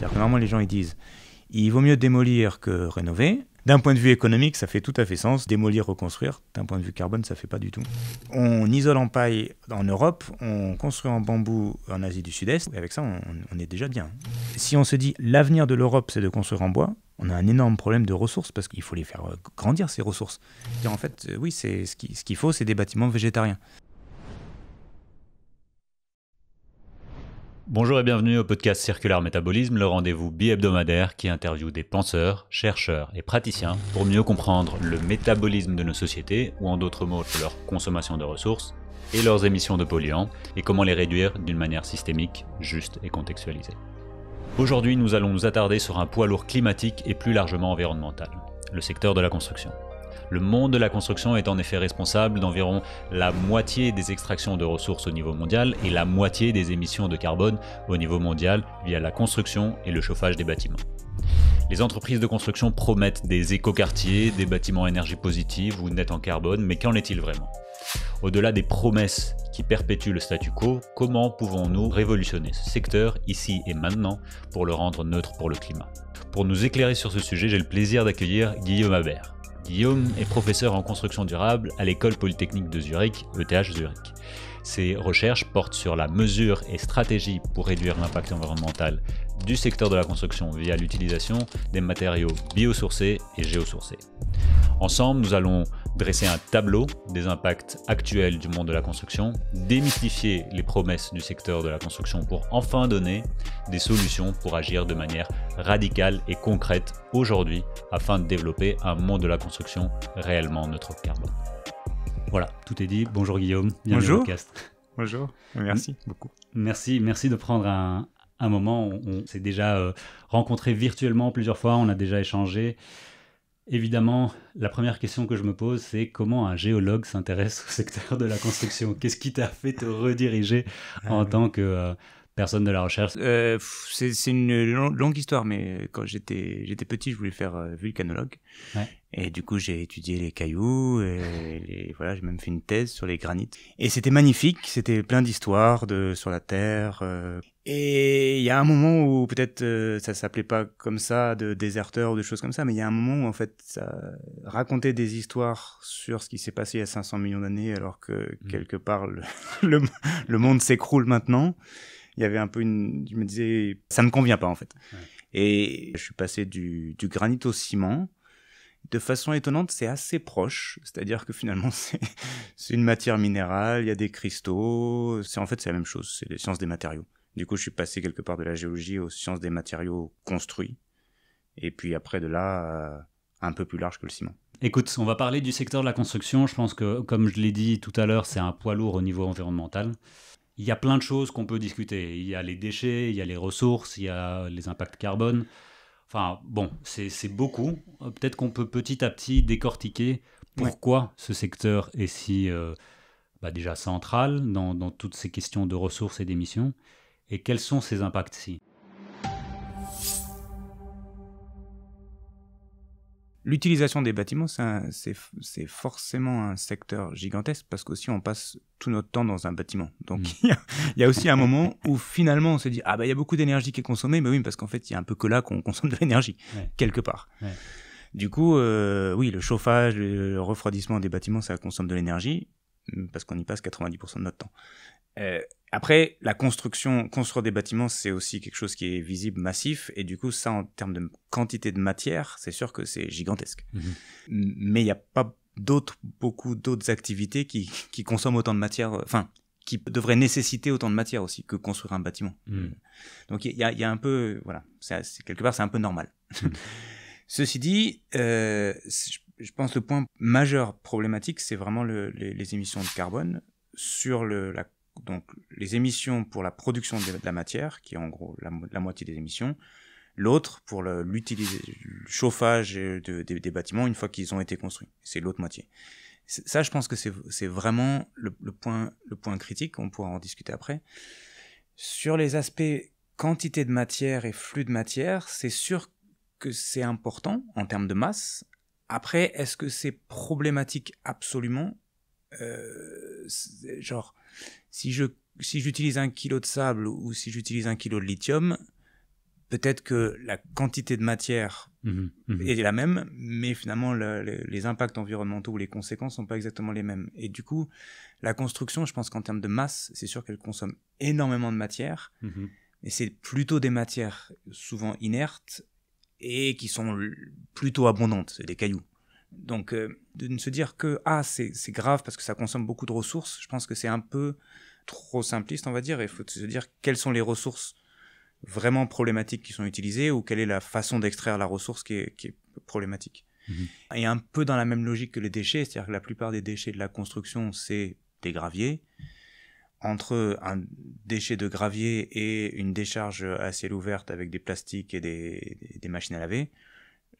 cest normalement, les gens ils disent il vaut mieux démolir que rénover. D'un point de vue économique, ça fait tout à fait sens. Démolir, reconstruire, d'un point de vue carbone, ça fait pas du tout. On isole en paille en Europe, on construit en bambou en Asie du Sud-Est, et avec ça, on, est déjà bien. Si on se dit l'avenir de l'Europe, c'est de construire en bois, on a un énorme problème de ressources parce qu'il faut les faire euh, grandir, ces ressources. en fait, euh, oui, c'est ce qu'il faut, c'est des bâtiments végétariens. Bonjour et bienvenue au podcast Circular Métabolisme, le rendez-vous bi-hebdomadaire qui interviewe des penseurs, chercheurs et praticiens pour mieux comprendre le métabolisme de nos sociétés, ou en d'autres mots leur consommation de ressources et leurs émissions de polluants, et comment les réduire d'une manière systémique, juste et contextualisée. Aujourd'hui, nous allons nous attarder sur un poids lourd climatique et plus largement environnemental, le secteur de la construction. Le monde de la construction est en effet responsable d'environ la moitié des extractions de ressources au niveau mondial et la moitié des émissions de carbone au niveau mondial via la construction et le chauffage des bâtiments. Les entreprises de construction promettent des écoquartiers, des bâtiments énergie positive ou net en carbone, mais qu'en est-il vraiment Au-delà des promesses qui perpétuent le statu quo, comment pouvons-nous révolutionner ce secteur ici et maintenant pour le rendre neutre pour le climat Pour nous éclairer sur ce sujet, j'ai le plaisir d'accueillir Guillaume Habert. Guillaume est professeur en construction durable à l'École polytechnique de Zurich, ETH Zurich. Ses recherches portent sur la mesure et stratégie pour réduire l'impact environnemental du secteur de la construction via l'utilisation des matériaux biosourcés et géosourcés. Ensemble, nous allons dresser un tableau des impacts actuels du monde de la construction, démystifier les promesses du secteur de la construction pour enfin donner des solutions pour agir de manière radicale et concrète aujourd'hui afin de développer un monde de la construction réellement neutre carbone. Voilà, tout est dit. Bonjour Guillaume, bienvenue Bonjour. Bonjour, merci beaucoup. Merci, merci de prendre un, moment. On, s'est déjà euh, rencontré virtuellement plusieurs fois, on a déjà échangé. Évidemment, la première question que je me pose, c'est comment un géologue s'intéresse au secteur de la construction Qu'est-ce qui t'a fait te rediriger ah en tant que euh, personne de la recherche euh, c'est, une longue histoire, mais quand j'étais, j'étais petit, je voulais faire euh, vulcanologue. Ouais. Et du coup, j'ai étudié les cailloux, et les, voilà, j'ai même fait une thèse sur les granites. Et c'était magnifique, c'était plein d'histoires de, sur la Terre. Euh. et il y a un moment où peut-être euh, ça s'appelait pas comme ça, de déserteur ou de choses comme ça, mais il y a un moment où en fait ça racontait des histoires sur ce qui s'est passé il y a 500 millions d'années alors que mmh. quelque part le, le monde s'écroule maintenant il y avait un peu une, je me disais, ça me convient pas en fait. Et je suis passé du, granit au ciment. De façon étonnante, c'est assez proche, c'est-à-dire que finalement c'est une matière minérale, il y a des cristaux, c'est en fait c'est la même chose, c'est les sciences des matériaux. Du coup, je suis passé quelque part de la géologie aux sciences des matériaux construits, et puis après de là, euh, un peu plus large que le ciment. Écoute, on va parler du secteur de la construction. Je pense que, comme je l'ai dit tout à l'heure, c'est un poids lourd au niveau environnemental il y a plein de choses qu'on peut discuter. Il y a les déchets, il y a les ressources, il y a les impacts carbone. Enfin, bon, c'est beaucoup. Euh, peut-être qu'on peut petit à petit décortiquer pourquoi ce secteur est si euh, bah, déjà central dans, toutes ces questions de ressources et d'émissions et quels sont ces impacts-ci. L'utilisation des bâtiments, c'est forcément un secteur gigantesque parce qu'aussi on passe tout notre temps dans un bâtiment. Donc mm. il y, a aussi un moment où finalement on se dit Ah, bah il y a beaucoup d'énergie qui est consommée, mais oui, parce qu'en fait il y a un peu que là qu'on consomme de l'énergie, quelque part. Du coup, euh, oui, le chauffage, le refroidissement des bâtiments, ça consomme de l'énergie parce qu'on y passe 90% de notre temps. Euh, après, la construction, construire des bâtiments, c'est aussi quelque chose qui est visible, massif, et du coup, ça, en termes de quantité de matière, c'est sûr que c'est gigantesque. Mhm. Mais il n'y a pas d'autres, beaucoup d'autres activités qui, qui, consomment autant de matière, euh, enfin, qui devraient nécessiter autant de matière aussi que construire un bâtiment. Mhm. Euh, donc, il y a, y a, un peu, voilà, quelque part, c'est un peu normal. Mhm. Ceci dit, euh, je pense que le point majeur problématique, c'est vraiment les, émissions de carbone sur le, la donc les émissions pour la production de la matière, qui est en gros la, moitié des émissions, l'autre pour le, le chauffage des, bâtiments une fois qu'ils ont été construits. C'est l'autre moitié. Ça, je pense que c'est vraiment le, point, le point critique, on pourra en discuter après. Sur les aspects quantité de matière et flux de matière, c'est sûr que c'est important en termes de masse. Après, est-ce que c'est problématique absolument euh, Genre, si je si j'utilise un kilo de sable ou si j'utilise un kilo de lithium, peut-être que la quantité de matière mmh mmh est la même, mais finalement les impacts environnementaux ou les conséquences sont pas exactement les mêmes. Et du coup, la construction, je pense qu'en termes de masse, c'est sûr qu'elle consomme énormément de matière, mmh mais c'est plutôt des matières souvent inertes et qui sont plutôt abondantes, c'est des cailloux. Donc, euh, de ne se dire que ah, c'est grave parce que ça consomme beaucoup de ressources, je pense que c'est un peu trop simpliste, on va dire. Il faut se dire quelles sont les ressources vraiment problématiques qui sont utilisées ou quelle est la façon d'extraire la ressource qui est, qui est problématique. Mhm. Et un peu dans la même logique que les déchets, c'est-à-dire que la plupart des déchets de la construction, c'est des graviers. Entre un déchet de gravier et une décharge à ciel ouvert avec des plastiques et des, des machines à laver,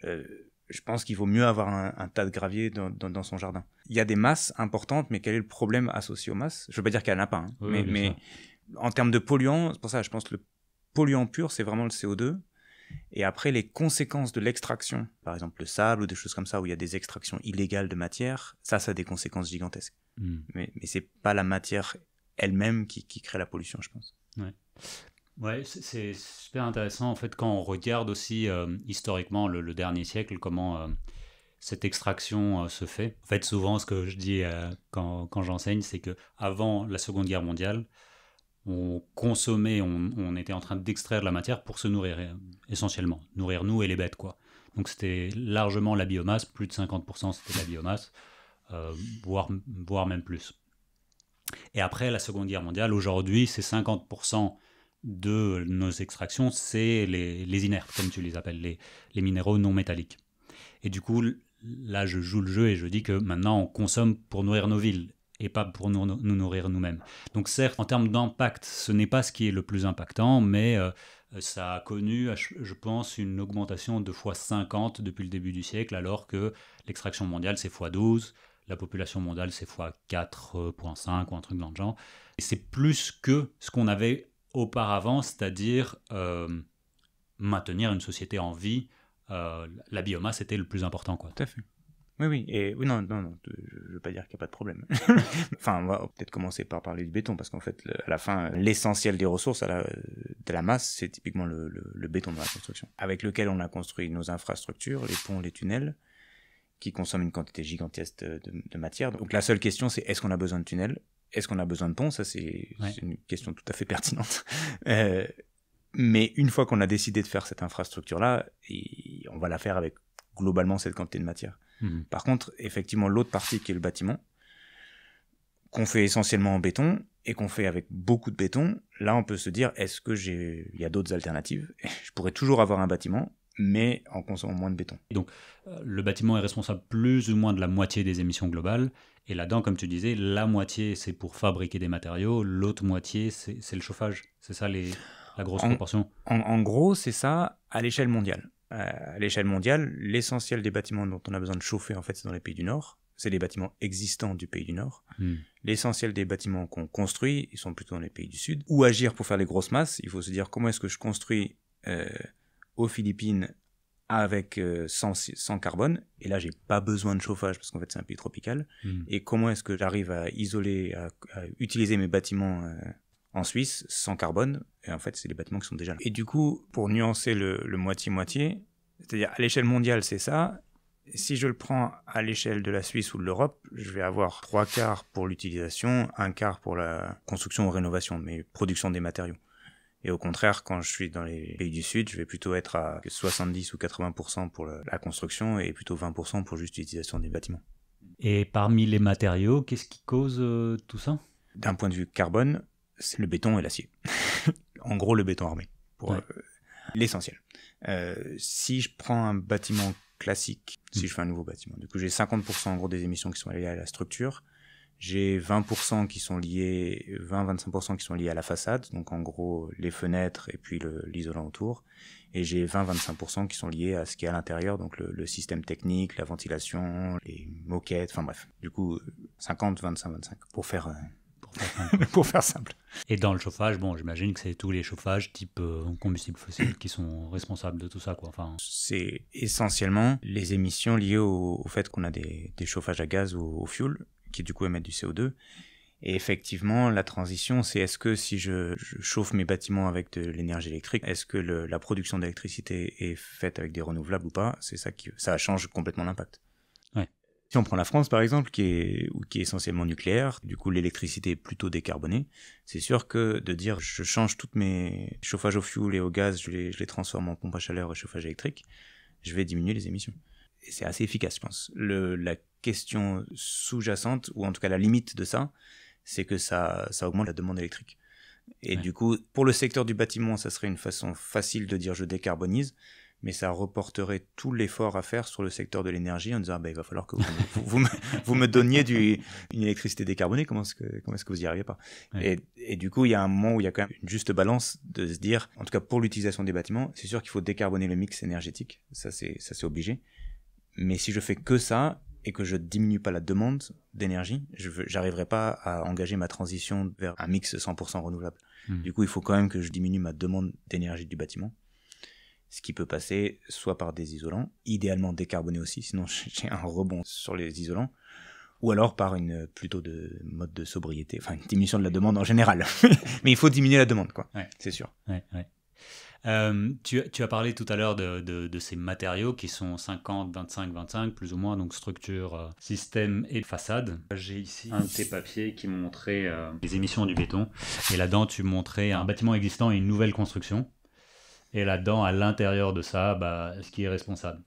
euh, je pense qu'il vaut mieux avoir un, tas de gravier dans, son jardin. Il y a des masses importantes, mais quel est le problème associé aux masses Je veux pas dire qu'il n'y en a pas, hein, mais, en termes de polluants, c'est pour ça je pense que le polluant pur, c'est vraiment le CO2. Et après, les conséquences de l'extraction, par exemple le sable ou des choses comme ça, où il y a des extractions illégales de matière, ça, ça a des conséquences gigantesques. Hmm. Mais, mais c'est pas la matière elle-même qui, crée la pollution, je pense. Ouais, c'est super intéressant en fait quand on regarde aussi euh, historiquement le, dernier siècle comment euh, cette extraction euh, se fait. En fait, souvent ce que je dis quand, j'enseigne, c'est que avant la Seconde Guerre mondiale, on consommait, on, était en train d'extraire la matière pour se nourrir essentiellement, nourrir nous et les bêtes quoi. Donc c'était largement la biomasse, plus de 50% c'était la biomasse, voire, voire même plus. Et après la Seconde Guerre mondiale, aujourd'hui c'est 50% de nos extractions, c'est les, inertes, comme tu les appelles, les, minéraux non métalliques. Et du coup, là, je joue le jeu et je dis que maintenant, on consomme pour nourrir nos villes et pas pour nous, nourrir nous-mêmes. Donc certes, en termes d'impact, ce n'est pas ce qui est le plus impactant, mais euh, ça a connu, je pense, une augmentation de x50 depuis le début du siècle, alors que l'extraction mondiale, c'est x12, la population mondiale, c'est x4.5 ou un truc dans le genre. Et c'est plus que ce qu'on avait auparavant, c'est-à-dire euh, maintenir une société en vie, euh, la biomasse était le plus important. Tout à fait. Oui, oui, et oui, non, non, non je ne veux pas dire qu'il n'y a pas de problème. enfin, on va peut-être commencer par parler du béton, parce qu'en fait, à la fin, l'essentiel des ressources à de la masse, c'est typiquement le, béton de la construction, avec lequel on a construit nos infrastructures, les ponts, les tunnels, qui consomment une quantité gigantesque de matière. Donc la seule question, c'est est-ce qu'on a besoin de tunnels est-ce qu'on a besoin de ponts Ça, c'est une question tout à fait pertinente. Euh, mais une fois qu'on a décidé de faire cette infrastructure-là, on va la faire avec globalement cette quantité de matière. Hmm. Par contre, effectivement, l'autre partie qui est le bâtiment, qu'on fait essentiellement en béton et qu'on fait avec beaucoup de béton, là, on peut se dire, est-ce que j'ai, il y a d'autres alternatives Je pourrais toujours avoir un bâtiment, mais en consommant moins de béton. Donc, euh, le bâtiment est responsable plus ou moins de la moitié des émissions globales et là-dedans, comme tu disais, la moitié, c'est pour fabriquer des matériaux, l'autre moitié, c'est le chauffage. C'est ça les, la grosse proportion en, gros, c'est ça à l'échelle mondiale. Euh, à l'échelle mondiale, l'essentiel des bâtiments dont on a besoin de chauffer, en fait, c'est dans les pays du Nord. C'est les bâtiments existants du pays du Nord. Hmm. L'essentiel des bâtiments qu'on construit, ils sont plutôt dans les pays du Sud. Ou agir pour faire les grosses masses, il faut se dire comment est-ce que je construis euh, aux Philippines avec euh, sans, sans, carbone. Et là, j'ai pas besoin de chauffage parce qu'en fait, c'est un pays tropical. Hmm. Et comment est-ce que j'arrive à isoler, à, utiliser mes bâtiments euh, en Suisse sans carbone Et en fait, c'est les bâtiments qui sont déjà là. Et du coup, pour nuancer le moitié-moitié, c'est-à-dire à, l'échelle mondiale, c'est ça. Si je le prends à l'échelle de la Suisse ou de l'Europe, je vais avoir trois quarts pour l'utilisation, un quart pour la construction ou rénovation, mais production des matériaux. Et au contraire, quand je suis dans les pays du Sud, je vais plutôt être à 70 ou 80% pour la construction et plutôt 20% pour juste l'utilisation des bâtiments. Et parmi les matériaux, qu'est-ce qui cause euh, tout ça D'un point de vue carbone, c'est le béton et l'acier. en gros, le béton armé, pour euh, l'essentiel. Euh, si je prends un bâtiment classique, si je fais un nouveau bâtiment, du coup j'ai 50% en gros des émissions qui sont liées à la structure, j'ai 20% qui sont liés, 20-25% qui sont liés à la façade, donc en gros les fenêtres et puis l'isolant autour. Et j'ai 20-25% qui sont liés à ce qui est à l'intérieur, donc le, système technique, la ventilation, les moquettes, enfin bref. Du coup, 50-25-25 pour faire euh, pour faire, simple. Et dans le chauffage, bon, j'imagine que c'est tous les chauffages type euh, combustible fossile qui sont responsables de tout ça, quoi. Enfin... C'est essentiellement les émissions liées au, fait qu'on a des, chauffages à gaz ou au, au fuel qui du coup émettent du CO2. Et effectivement, la transition, c'est est-ce que si je, chauffe mes bâtiments avec de l'énergie électrique, est-ce que la production d'électricité est faite avec des renouvelables ou pas C'est ça qui ça change complètement l'impact. Ouais. Si on prend la France par exemple, qui est, qui est essentiellement nucléaire, du coup l'électricité est plutôt décarbonée, c'est sûr que de dire je change toutes mes chauffages au fioul et au gaz, je les, je les transforme en pompe à chaleur et chauffage électrique, je vais diminuer les émissions. Et c'est assez efficace, je pense. Le, la question sous-jacente, ou en tout cas la limite de ça, c'est que ça, ça augmente la demande électrique. Et du coup, pour le secteur du bâtiment, ça serait une façon facile de dire je décarbonise, mais ça reporterait tout l'effort à faire sur le secteur de l'énergie en disant ah ben, il va falloir que vous, vous, me, donniez du, une électricité décarbonée, comment est-ce que, comment est-ce que vous n'y arrivez pas et, et, du coup, il y a un moment où il y a quand même une juste balance de se dire, en tout cas pour l'utilisation des bâtiments, c'est sûr qu'il faut décarboner le mix énergétique, ça c'est, ça c'est obligé. Mais si je fais que ça, et que je diminue pas la demande d'énergie, je n'arriverai pas à engager ma transition vers un mix 100% renouvelable. Hmm. Du coup, il faut quand même que je diminue ma demande d'énergie du bâtiment, ce qui peut passer soit par des isolants, idéalement décarbonés aussi, sinon j'ai un rebond sur les isolants, ou alors par une plutôt de mode de sobriété, enfin une diminution de la demande en général. Mais il faut diminuer la demande, quoi. Ouais. C'est sûr. Ouais, ouais. Euh, tu, as parlé tout à l'heure de, ces matériaux qui sont 50, 25, 25, plus ou moins, donc structure, euh, système et façade. J'ai ici un de tes papiers qui montrait euh, les émissions du béton. Et là-dedans, tu montrais un bâtiment existant et une nouvelle construction. Et là-dedans, à l'intérieur de ça, bah, ce qui est responsable.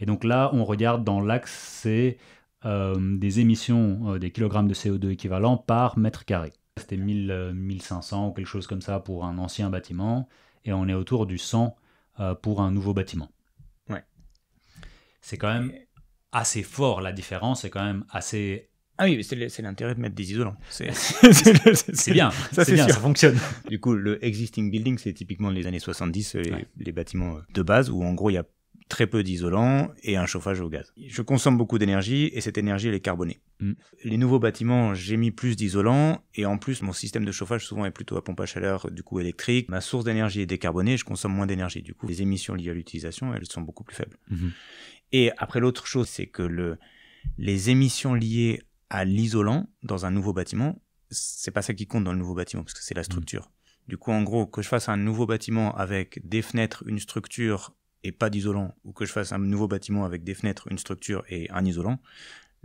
Et donc là, on regarde dans l'axe, c'est des émissions, des kilogrammes de CO2 équivalent par mètre carré. C'était 1000, 1500 ou quelque chose comme ça pour un ancien bâtiment et on est autour du 100 euh, pour un nouveau bâtiment. Ouais. C'est quand même assez fort, la différence c'est quand même assez... Ah oui, c'est l'intérêt de mettre des isolants. C'est bien, ça, ça fonctionne. Du coup, le existing building, c'est typiquement les années 70, euh, les, les bâtiments euh, de base, où en gros, il y a très peu d'isolant et un chauffage au gaz. Je consomme beaucoup d'énergie et cette énergie elle est carbonée. Mm. Les nouveaux bâtiments, j'ai mis plus d'isolant et en plus mon système de chauffage souvent est plutôt à pompe à chaleur du coup électrique. Ma source d'énergie est décarbonée, je consomme moins d'énergie. Du coup, les émissions liées à l'utilisation, elles sont beaucoup plus faibles. Mm-hmm. Et après l'autre chose, c'est que le, les émissions liées à l'isolant dans un nouveau bâtiment, c'est pas ça qui compte dans le nouveau bâtiment parce que c'est la mm. structure. Du coup, en gros, que je fasse un nouveau bâtiment avec des fenêtres, une structure, et pas d'isolant, ou que je fasse un nouveau bâtiment avec des fenêtres, une structure et un isolant,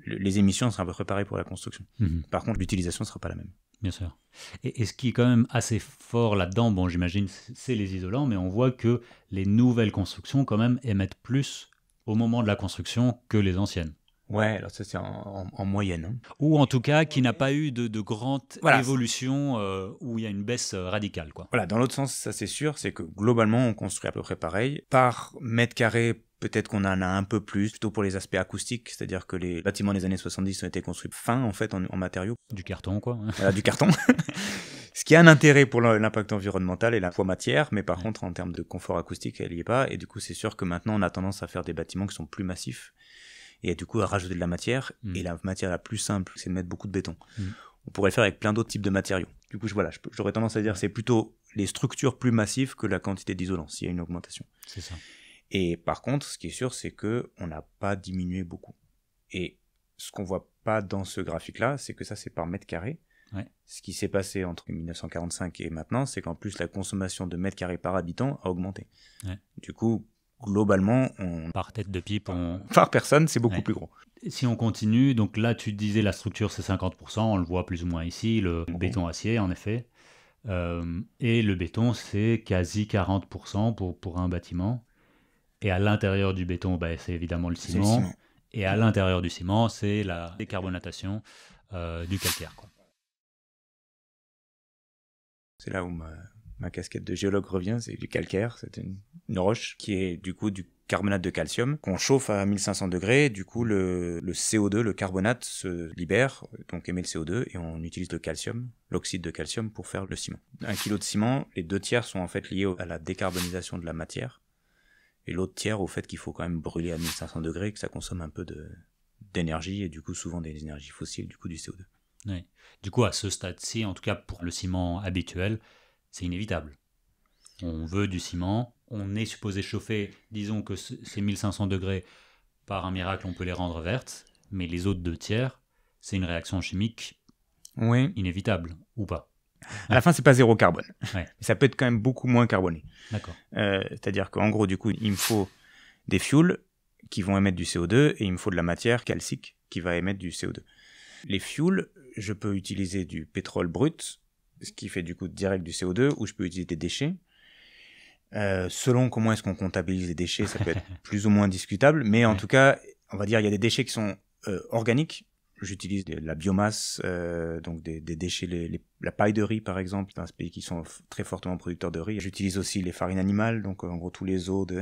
les émissions seront préparées pour la construction. Mhm. Par contre, l'utilisation ne sera pas la même. Bien sûr. Et, et, ce qui est quand même assez fort là-dedans, bon, j'imagine, c'est les isolants, mais on voit que les nouvelles constructions, quand même, émettent plus au moment de la construction que les anciennes. Ouais, alors ça c'est en, moyenne. Hein. Ou en tout cas qui n'a pas eu de, grande évolution euh, où il y a une baisse euh, radicale. Quoi. Voilà, dans l'autre sens, ça c'est sûr, c'est que globalement on construit à peu près pareil. Par mètre carré, Peut-être qu'on en a un peu plus, plutôt pour les aspects acoustiques, c'est-à-dire que les bâtiments des années 70 ont été construits fins en fait en, matériaux. Du carton quoi. Voilà, du carton. Ce qui a un intérêt pour l'impact environnemental et la poids matière, mais par contre en termes de confort acoustique, elle n'y est pas. Et du coup, c'est sûr que maintenant on a tendance à faire des bâtiments qui sont plus massifs et du coup à rajouter de la matière. Mm. Et la matière la plus simple, c'est de mettre beaucoup de béton. Mm. On pourrait le faire avec plein d'autres types de matériaux. Du coup, je, voilà, j'aurais tendance à dire c'est plutôt les structures plus massives que la quantité d'isolant s'il y a une augmentation. C'est ça. Et par contre, ce qui est sûr, c'est que on n'a pas diminué beaucoup. Et ce qu'on voit pas dans ce graphique-là, c'est que ça, c'est par mètre carré. Ce qui s'est passé entre 1945 et maintenant, c'est qu'en plus, la consommation de mètres carrés par habitant a augmenté. Du coup, globalement, par tête de pipe, par personne, c'est beaucoup plus gros. Si on continue, donc là, tu disais la structure, c'est 50%, on le voit plus ou moins ici, le béton acier, en effet. Euh, et le béton, c'est quasi 40% pour, un bâtiment. Et à l'intérieur du béton, bah, c'est évidemment le ciment. Et à l'intérieur du ciment, c'est la décarbonatation euh, du calcaire. C'est là où ma casquette de géologue revient, c'est du calcaire, c'est une, roche qui est du coup du carbonate de calcium qu'on chauffe à 1500 degrés, du coup le, CO2, le carbonate se libère, donc émet le CO2 et on utilise le calcium, l'oxyde de calcium pour faire le ciment. Un kilo de ciment, les deux tiers sont en fait liés à la décarbonisation de la matière et l'autre tiers au fait qu'il faut quand même brûler à 1500 degrés, que ça consomme un peu d'énergie et du coup souvent des énergies fossiles, du coup du CO2. Du coup à ce stade-ci, en tout cas pour le ciment habituel, c'est inévitable. On veut du ciment, on est supposé chauffer, disons que ces 1500 degrés, par un miracle, on peut les rendre vertes, mais les autres deux tiers, c'est une réaction chimique inévitable, ou pas. À la fin, c'est pas zéro carbone. Ça peut être quand même beaucoup moins carboné. Euh, c'est-à-dire qu'en gros, du coup, il me faut des fuels qui vont émettre du CO2 et il me faut de la matière calcique qui va émettre du CO2. Les fuels, je peux utiliser du pétrole brut, ce qui fait du coup direct du CO2, où je peux utiliser des déchets. Euh, selon comment est-ce qu'on comptabilise les déchets, ça peut être plus ou moins discutable, mais en tout cas, on va dire, il y a des déchets qui sont euh, organiques. J'utilise de la biomasse, euh, donc des, des déchets, les, la paille de riz par exemple, dans ce pays qui sont très fortement producteurs de riz. J'utilise aussi les farines animales, donc euh, en gros tous les os de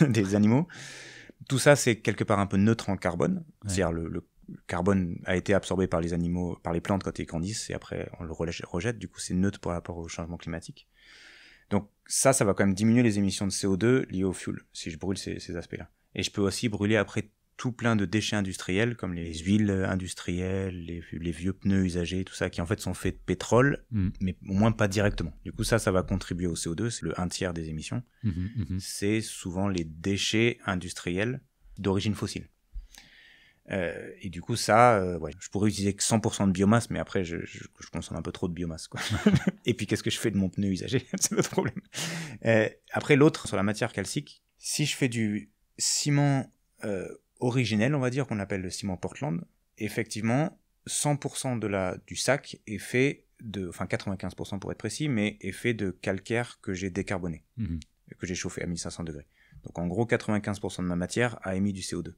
des animaux. Tout ça, c'est quelque part un peu neutre en carbone, c'est-à-dire le, le le carbone a été absorbé par les animaux, par les plantes quand ils grandissent, et après on le rejette, du coup c'est neutre par rapport au changement climatique. Donc ça, ça va quand même diminuer les émissions de CO2 liées au fuel, si je brûle ces, aspects-là. Et je peux aussi brûler après tout plein de déchets industriels, comme les huiles industrielles, les, vieux pneus usagés, tout ça, qui en fait sont faits de pétrole, mm. mais au moins pas directement. Du coup, ça, ça va contribuer au CO2, c'est le un tiers des émissions. Mm-hmm, mm-hmm. C'est souvent les déchets industriels d'origine fossile. Euh, et du coup, ça, euh, ouais, je pourrais utiliser que 100% de biomasse, mais après, je, je, je, consomme un peu trop de biomasse. Quoi. et puis, qu'est-ce que je fais de mon pneu usagé C'est le problème. Euh, après, l'autre, sur la matière calcique, si je fais du ciment originel, on va dire, qu'on appelle le ciment Portland, effectivement, 100% de la, du sac est fait de, enfin 95% pour être précis, mais est fait de calcaire que j'ai décarboné, mmh que j'ai chauffé à 1500 degrés. Donc en gros, 95% de ma matière a émis du CO2.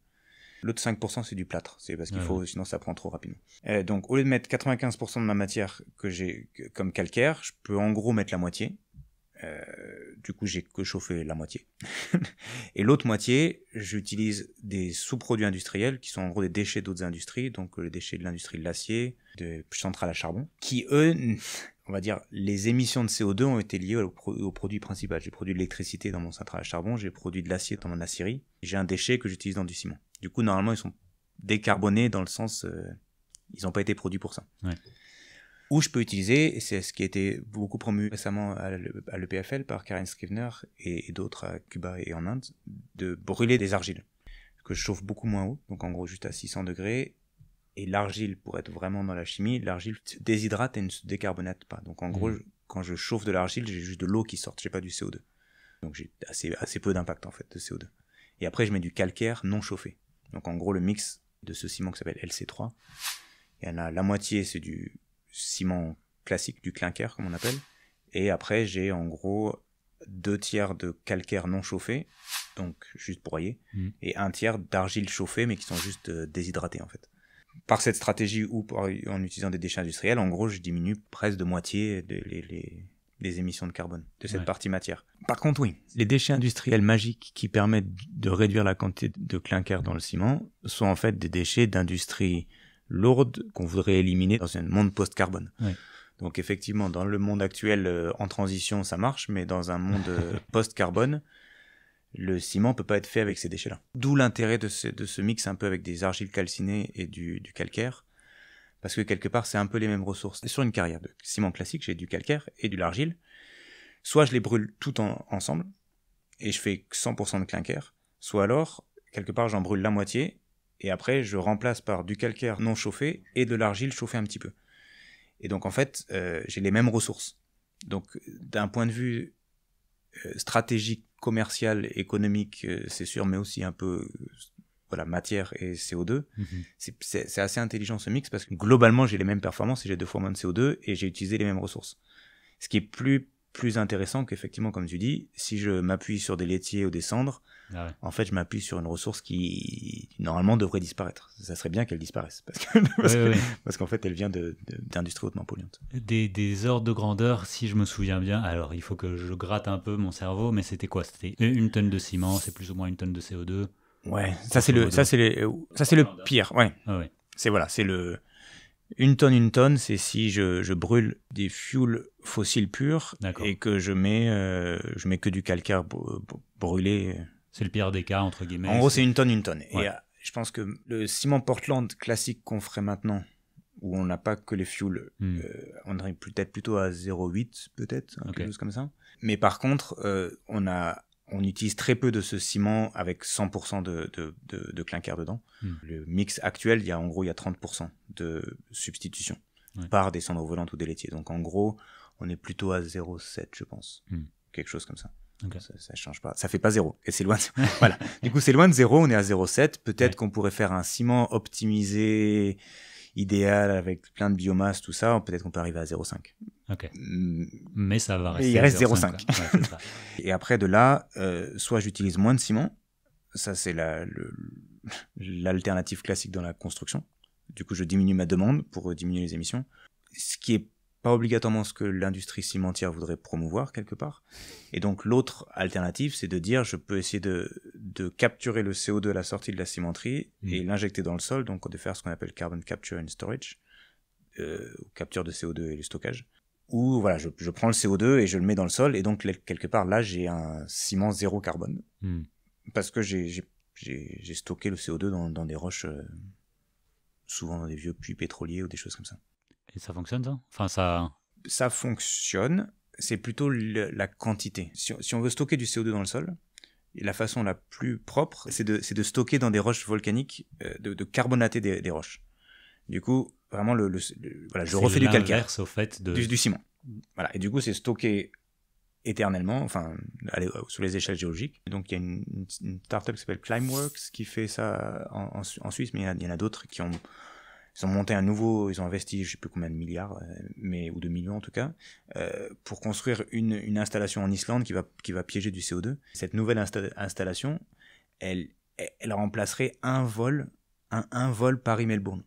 L'autre 5%, c'est du plâtre. C'est parce qu'il faut, sinon ça prend trop rapidement. Euh, donc, au lieu de mettre 95% de ma matière que j'ai comme calcaire, je peux en gros mettre la moitié. Euh, du coup, j'ai que chauffé la moitié. et l'autre moitié, j'utilise des sous-produits industriels qui sont en gros des déchets d'autres industries, donc euh, les déchets de l'industrie de l'acier, de centrales à charbon, qui eux, on va dire, les émissions de CO2 ont été liées au, produits au produit principal. J'ai produit de l'électricité dans mon centrale à charbon, j'ai produit de l'acier dans mon acierie, j'ai un déchet que j'utilise dans du ciment. Du coup, normalement, ils sont décarbonés dans le sens, euh, ils n'ont pas été produits pour ça. Ouais. Ou je peux utiliser, et c'est ce qui a été beaucoup promu récemment à l'EPFL par Karen Scrivener et, d'autres à Cuba et en Inde, de brûler des argiles que je chauffe beaucoup moins haut, donc en gros juste à 600 degrés. Et l'argile, pour être vraiment dans la chimie, l'argile déshydrate et ne se décarbonate pas. Donc en mmh. gros, quand je chauffe de l'argile, j'ai juste de l'eau qui sort, j'ai pas du CO2. Donc j'ai assez, assez peu d'impact en fait de CO2. Et après, je mets du calcaire non chauffé. Donc en gros, le mix de ce ciment qui s'appelle LC3, il y en a la moitié, c'est du ciment classique, du clinker comme on appelle. Et après, j'ai en gros deux tiers de calcaire non chauffé, donc juste broyé, mhm. et un tiers d'argile chauffée, mais qui sont juste euh, déshydratés en fait. Par cette stratégie ou en utilisant des déchets industriels, en gros, je diminue presque de moitié les, des émissions de carbone, de cette partie matière. Par contre, oui, les déchets industriels magiques qui permettent de réduire la quantité de clinker dans le ciment sont en fait des déchets d'industrie lourde qu'on voudrait éliminer dans un monde post-carbone. Donc effectivement, dans le monde actuel euh, en transition, ça marche, mais dans un monde euh, post-carbone, le ciment peut pas être fait avec ces déchets-là. D'où l'intérêt de ce, de mix un peu avec des argiles calcinées et du calcaire parce que quelque part c'est un peu les mêmes ressources. Sur une carrière de ciment classique, j'ai du calcaire et de l'argile. Soit je les brûle tout ensemble et je fais 100% de clinker, soit alors quelque part j'en brûle la moitié et après je remplace par du calcaire non chauffé et de l'argile chauffée un petit peu. Et donc en fait euh, j'ai les mêmes ressources. Donc d'un point de vue euh, stratégique, commercial, économique, euh, c'est sûr, mais aussi un peu la matière et CO2. Mhm. C'est assez intelligent ce mix parce que globalement, j'ai les mêmes performances et j'ai deux fois moins de CO2 et j'ai utilisé les mêmes ressources. Ce qui est plus, plus intéressant qu'effectivement, comme tu dis, si je m'appuie sur des laitiers ou des cendres, ah en fait, je m'appuie sur une ressource qui, normalement, devrait disparaître. Ça serait bien qu'elle disparaisse parce qu'en fait, elle vient d'industries hautement polluantes. Des, des ordres de grandeur, si je me souviens bien, alors il faut que je gratte un peu mon cerveau, mais c'était quoi C'était une tonne de ciment, c'est plus ou moins une tonne de CO2 Ouais, euh, ça c'est le, ça c'est le, ça c'est le pire. Ah ouais. C'est voilà, c'est le une tonne, une tonne, c'est si je, je, brûle des fuels fossiles purs et que je mets, euh, je mets que du calcaire brûlé. Euh. C'est le pire des cas entre guillemets. En gros, c'est une tonne, une tonne. Et je pense que le ciment Portland classique qu'on ferait maintenant, où on n'a pas que les fuels, hmm. on arrive peut-être plutôt à 0,8 peut-être, hein, quelque chose comme ça. Mais par contre, on a on utilise très peu de ce ciment avec 100% de, de, de, de, clinker dedans. Hmm. Le mix actuel, il y a, en gros, il y a 30% de substitution par des cendres volantes ou des laitiers. Donc en gros, on est plutôt à 0,7, je pense. Hmm. Quelque chose comme ça. ça. change pas. Ça fait pas zéro. Et c'est loin de... voilà. Du coup, c'est loin de zéro. On est à 0,7. Peut-être qu'on pourrait faire un ciment optimisé idéal avec plein de biomasse, tout ça, peut-être qu'on peut arriver à 0,5. Mm. Mais ça va rester. Et il reste 0,5. et après, de là, euh, soit j'utilise moins de ciment, ça c'est l'alternative classique dans la construction. Du coup, je diminue ma demande pour euh, diminuer les émissions. Ce qui est pas obligatoirement ce que l'industrie cimentière voudrait promouvoir quelque part. Et donc l'autre alternative, c'est de dire je peux essayer de, de, capturer le CO2 à la sortie de la cimenterie mm. et l'injecter dans le sol, donc de faire ce qu'on appelle carbon capture and storage, euh, capture de CO2 et le stockage. Ou voilà, je, je, prends le CO2 et je le mets dans le sol, et donc quelque part là j'ai un ciment zéro carbone, mm. parce que j'ai stocké le CO2 dans, des roches, euh, souvent dans des vieux puits pétroliers ou des choses comme ça. Et ça fonctionne, ça Enfin, ça... Ça fonctionne. C'est plutôt la quantité. Si, on veut stocker du CO2 dans le sol, la façon la plus propre, c'est de, stocker dans des roches volcaniques, euh, de, carbonater des, roches. Du coup, vraiment, le, voilà, je refais du calcaire. au fait de... du, ciment. Voilà. Et du coup, c'est stocké éternellement, enfin, euh, sous les échelles géologiques. Donc, il y a une, une startup qui s'appelle Climeworks qui fait ça en, Suisse, mais il y en a d'autres qui ont ils ont monté un nouveau, ils ont investi, je sais plus combien de milliards, euh, mais ou de millions en tout cas, euh, pour construire une, une, installation en Islande qui va qui va piéger du CO2. Cette nouvelle installation, elle, elle remplacerait un vol, un, un vol Paris-Melbourne,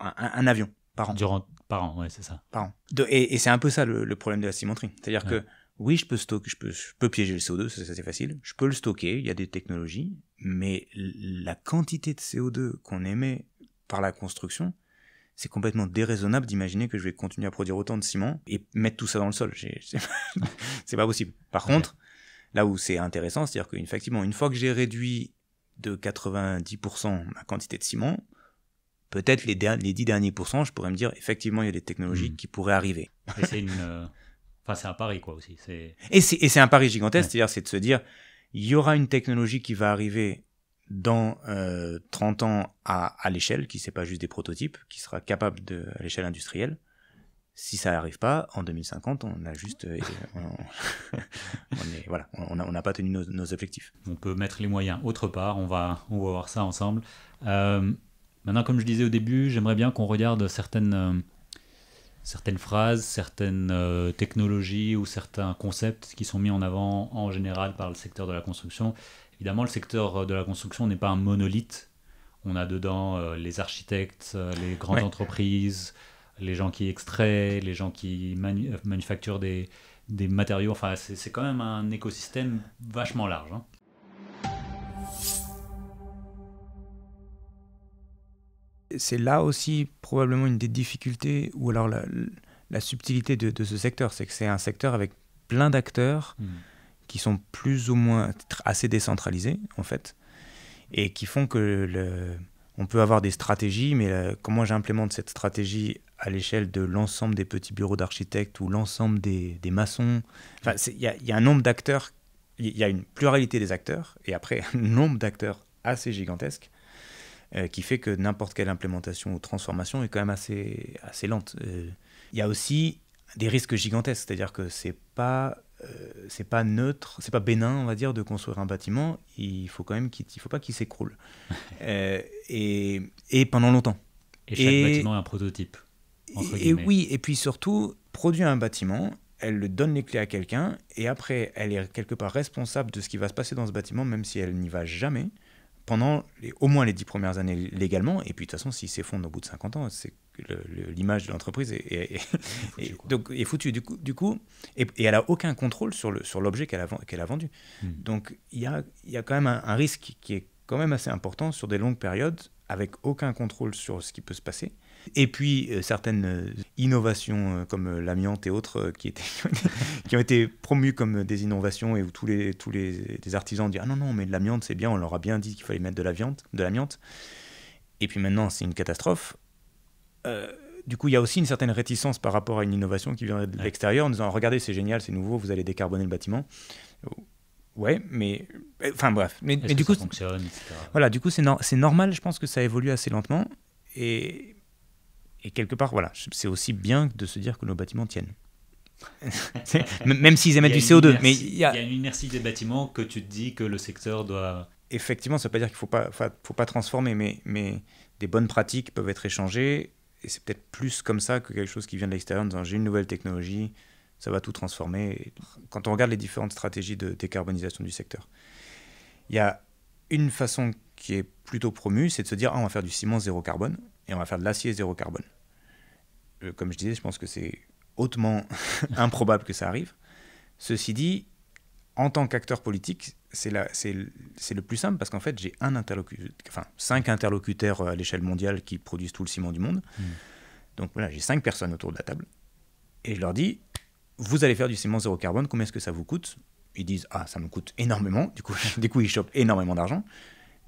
un, un, avion par an. Durant par an, ouais, c'est ça. Par an. et, et c'est un peu ça le, problème de la cimenterie, c'est-à-dire que oui, je peux stocker, je peux, je peux piéger le CO2, c'est facile. Je peux le stocker, il y a des technologies, mais la quantité de CO2 qu'on émet par la construction, c'est complètement déraisonnable d'imaginer que je vais continuer à produire autant de ciment et mettre tout ça dans le sol. c'est pas possible. Par contre, là où c'est intéressant, c'est-à-dire qu'effectivement, une fois que j'ai réduit de 90% ma quantité de ciment, peut-être les, les 10 derniers pourcents, je pourrais me dire, effectivement, il y a des technologies hmm. qui pourraient arriver. c'est une... Euh, un pari, quoi, aussi. Et c'est un pari gigantesque, c'est-à-dire, c'est de se dire, il y aura une technologie qui va arriver dans 30 euh, ans à, l'échelle, qui c'est pas juste des prototypes, qui sera capable de, à l'échelle industrielle. Si ça n'arrive pas, en 2050, on a juste, euh, on, on n'a pas tenu nos, objectifs. On peut mettre les moyens autre part. On va, on va voir ça ensemble. Euh, maintenant, comme je disais au début, j'aimerais bien qu'on regarde certaines, certaines phrases, certaines technologies ou certains concepts qui sont mis en avant en général par le secteur de la construction Évidemment, le secteur euh, de la construction n'est pas un monolithe. On a dedans euh, les architectes, euh, les grandes entreprises, les gens qui extraient, les gens qui manufacturent des, matériaux. Enfin, c'est quand même un écosystème vachement large. Hein. C'est là aussi probablement une des difficultés, ou alors la, subtilité de, ce secteur, c'est que c'est un secteur avec plein d'acteurs. Hmm qui sont plus ou moins assez décentralisées, en fait, et qui font que le, on peut avoir des stratégies, mais euh, comment j'implémente cette stratégie à l'échelle de l'ensemble des petits bureaux d'architectes ou l'ensemble des, des, maçons Enfin, il y, a un nombre d'acteurs, il y a une pluralité des acteurs, et après un nombre d'acteurs assez gigantesque. Euh, qui fait que n'importe quelle implémentation ou transformation est quand même assez, assez lente. Euh, il y a aussi des risques gigantesques, c'est-à-dire que c'est pas euh, c'est pas neutre, c'est pas bénin, on va dire, de construire un bâtiment. Il faut quand même qu'il, faut pas qu'il s'écroule. Euh, et, et, pendant longtemps. Et chaque bâtiment est un prototype. et, oui, et puis surtout, produit un bâtiment, elle le donne les clés à quelqu'un, et après, elle est quelque part responsable de ce qui va se passer dans ce bâtiment, même si elle n'y va jamais, pendant au moins les dix premières années légalement, et puis de toute façon, s'il s'effondre au bout de 50 ans, c'est l'image de l'entreprise est, foutue, du coup, du coup et, elle a aucun contrôle sur le sur l'objet qu'elle a, a vendu. Hmm. Donc il y a, y a quand même un, risque qui est quand même assez important sur des longues périodes avec aucun contrôle sur ce qui peut se passer. Et puis euh, certaines euh, innovations euh, comme l'amiante et autres qui, étaient, qui ont été promues comme des innovations et où tous les, tous les, artisans disent Ah non, non, mais de l'amiante c'est bien, on leur a bien dit qu'il fallait mettre de viande De l'amiante. Et puis maintenant c'est une catastrophe. Euh, du coup, il y a aussi une certaine réticence par rapport à une innovation qui vient de l'extérieur en disant Regardez, c'est génial, c'est nouveau, vous allez décarboner le bâtiment. Euh, ouais, mais. Euh, enfin bref. Mais, du coup. voilà, du coup, c'est normal, je pense que ça évolue assez lentement. Et, et quelque part, voilà, c'est aussi bien de se dire que nos bâtiments tiennent. Même s'ils émettent du CO2. mais il y, a... une inertie des bâtiments que tu te dis que le secteur doit. Effectivement, ça ne veut pas dire qu'il ne faut pas, faut pas transformer, mais, mais des bonnes pratiques peuvent être échangées et c'est peut-être plus comme ça que quelque chose qui vient de l'extérieur en disant j'ai une nouvelle technologie, ça va tout transformer. Quand on regarde les différentes stratégies de décarbonisation du secteur, il y a une façon qui est plutôt promue, c'est de se dire ah, on va faire du ciment zéro carbone et on va faire de l'acier zéro carbone. Euh, comme je disais, je pense que c'est hautement improbable que ça arrive. Ceci dit, en tant qu'acteur politique, c'est le plus simple parce qu'en fait, j'ai un interlocuteur, enfin, cinq interlocuteurs euh, à l'échelle mondiale qui produisent tout le ciment du monde. Hmm. Donc voilà, j'ai cinq personnes autour de la table et je leur dis Vous allez faire du ciment zéro carbone, combien est-ce que ça vous coûte Ils disent Ah, ça me coûte énormément. Du coup, du coup ils chopent énormément d'argent.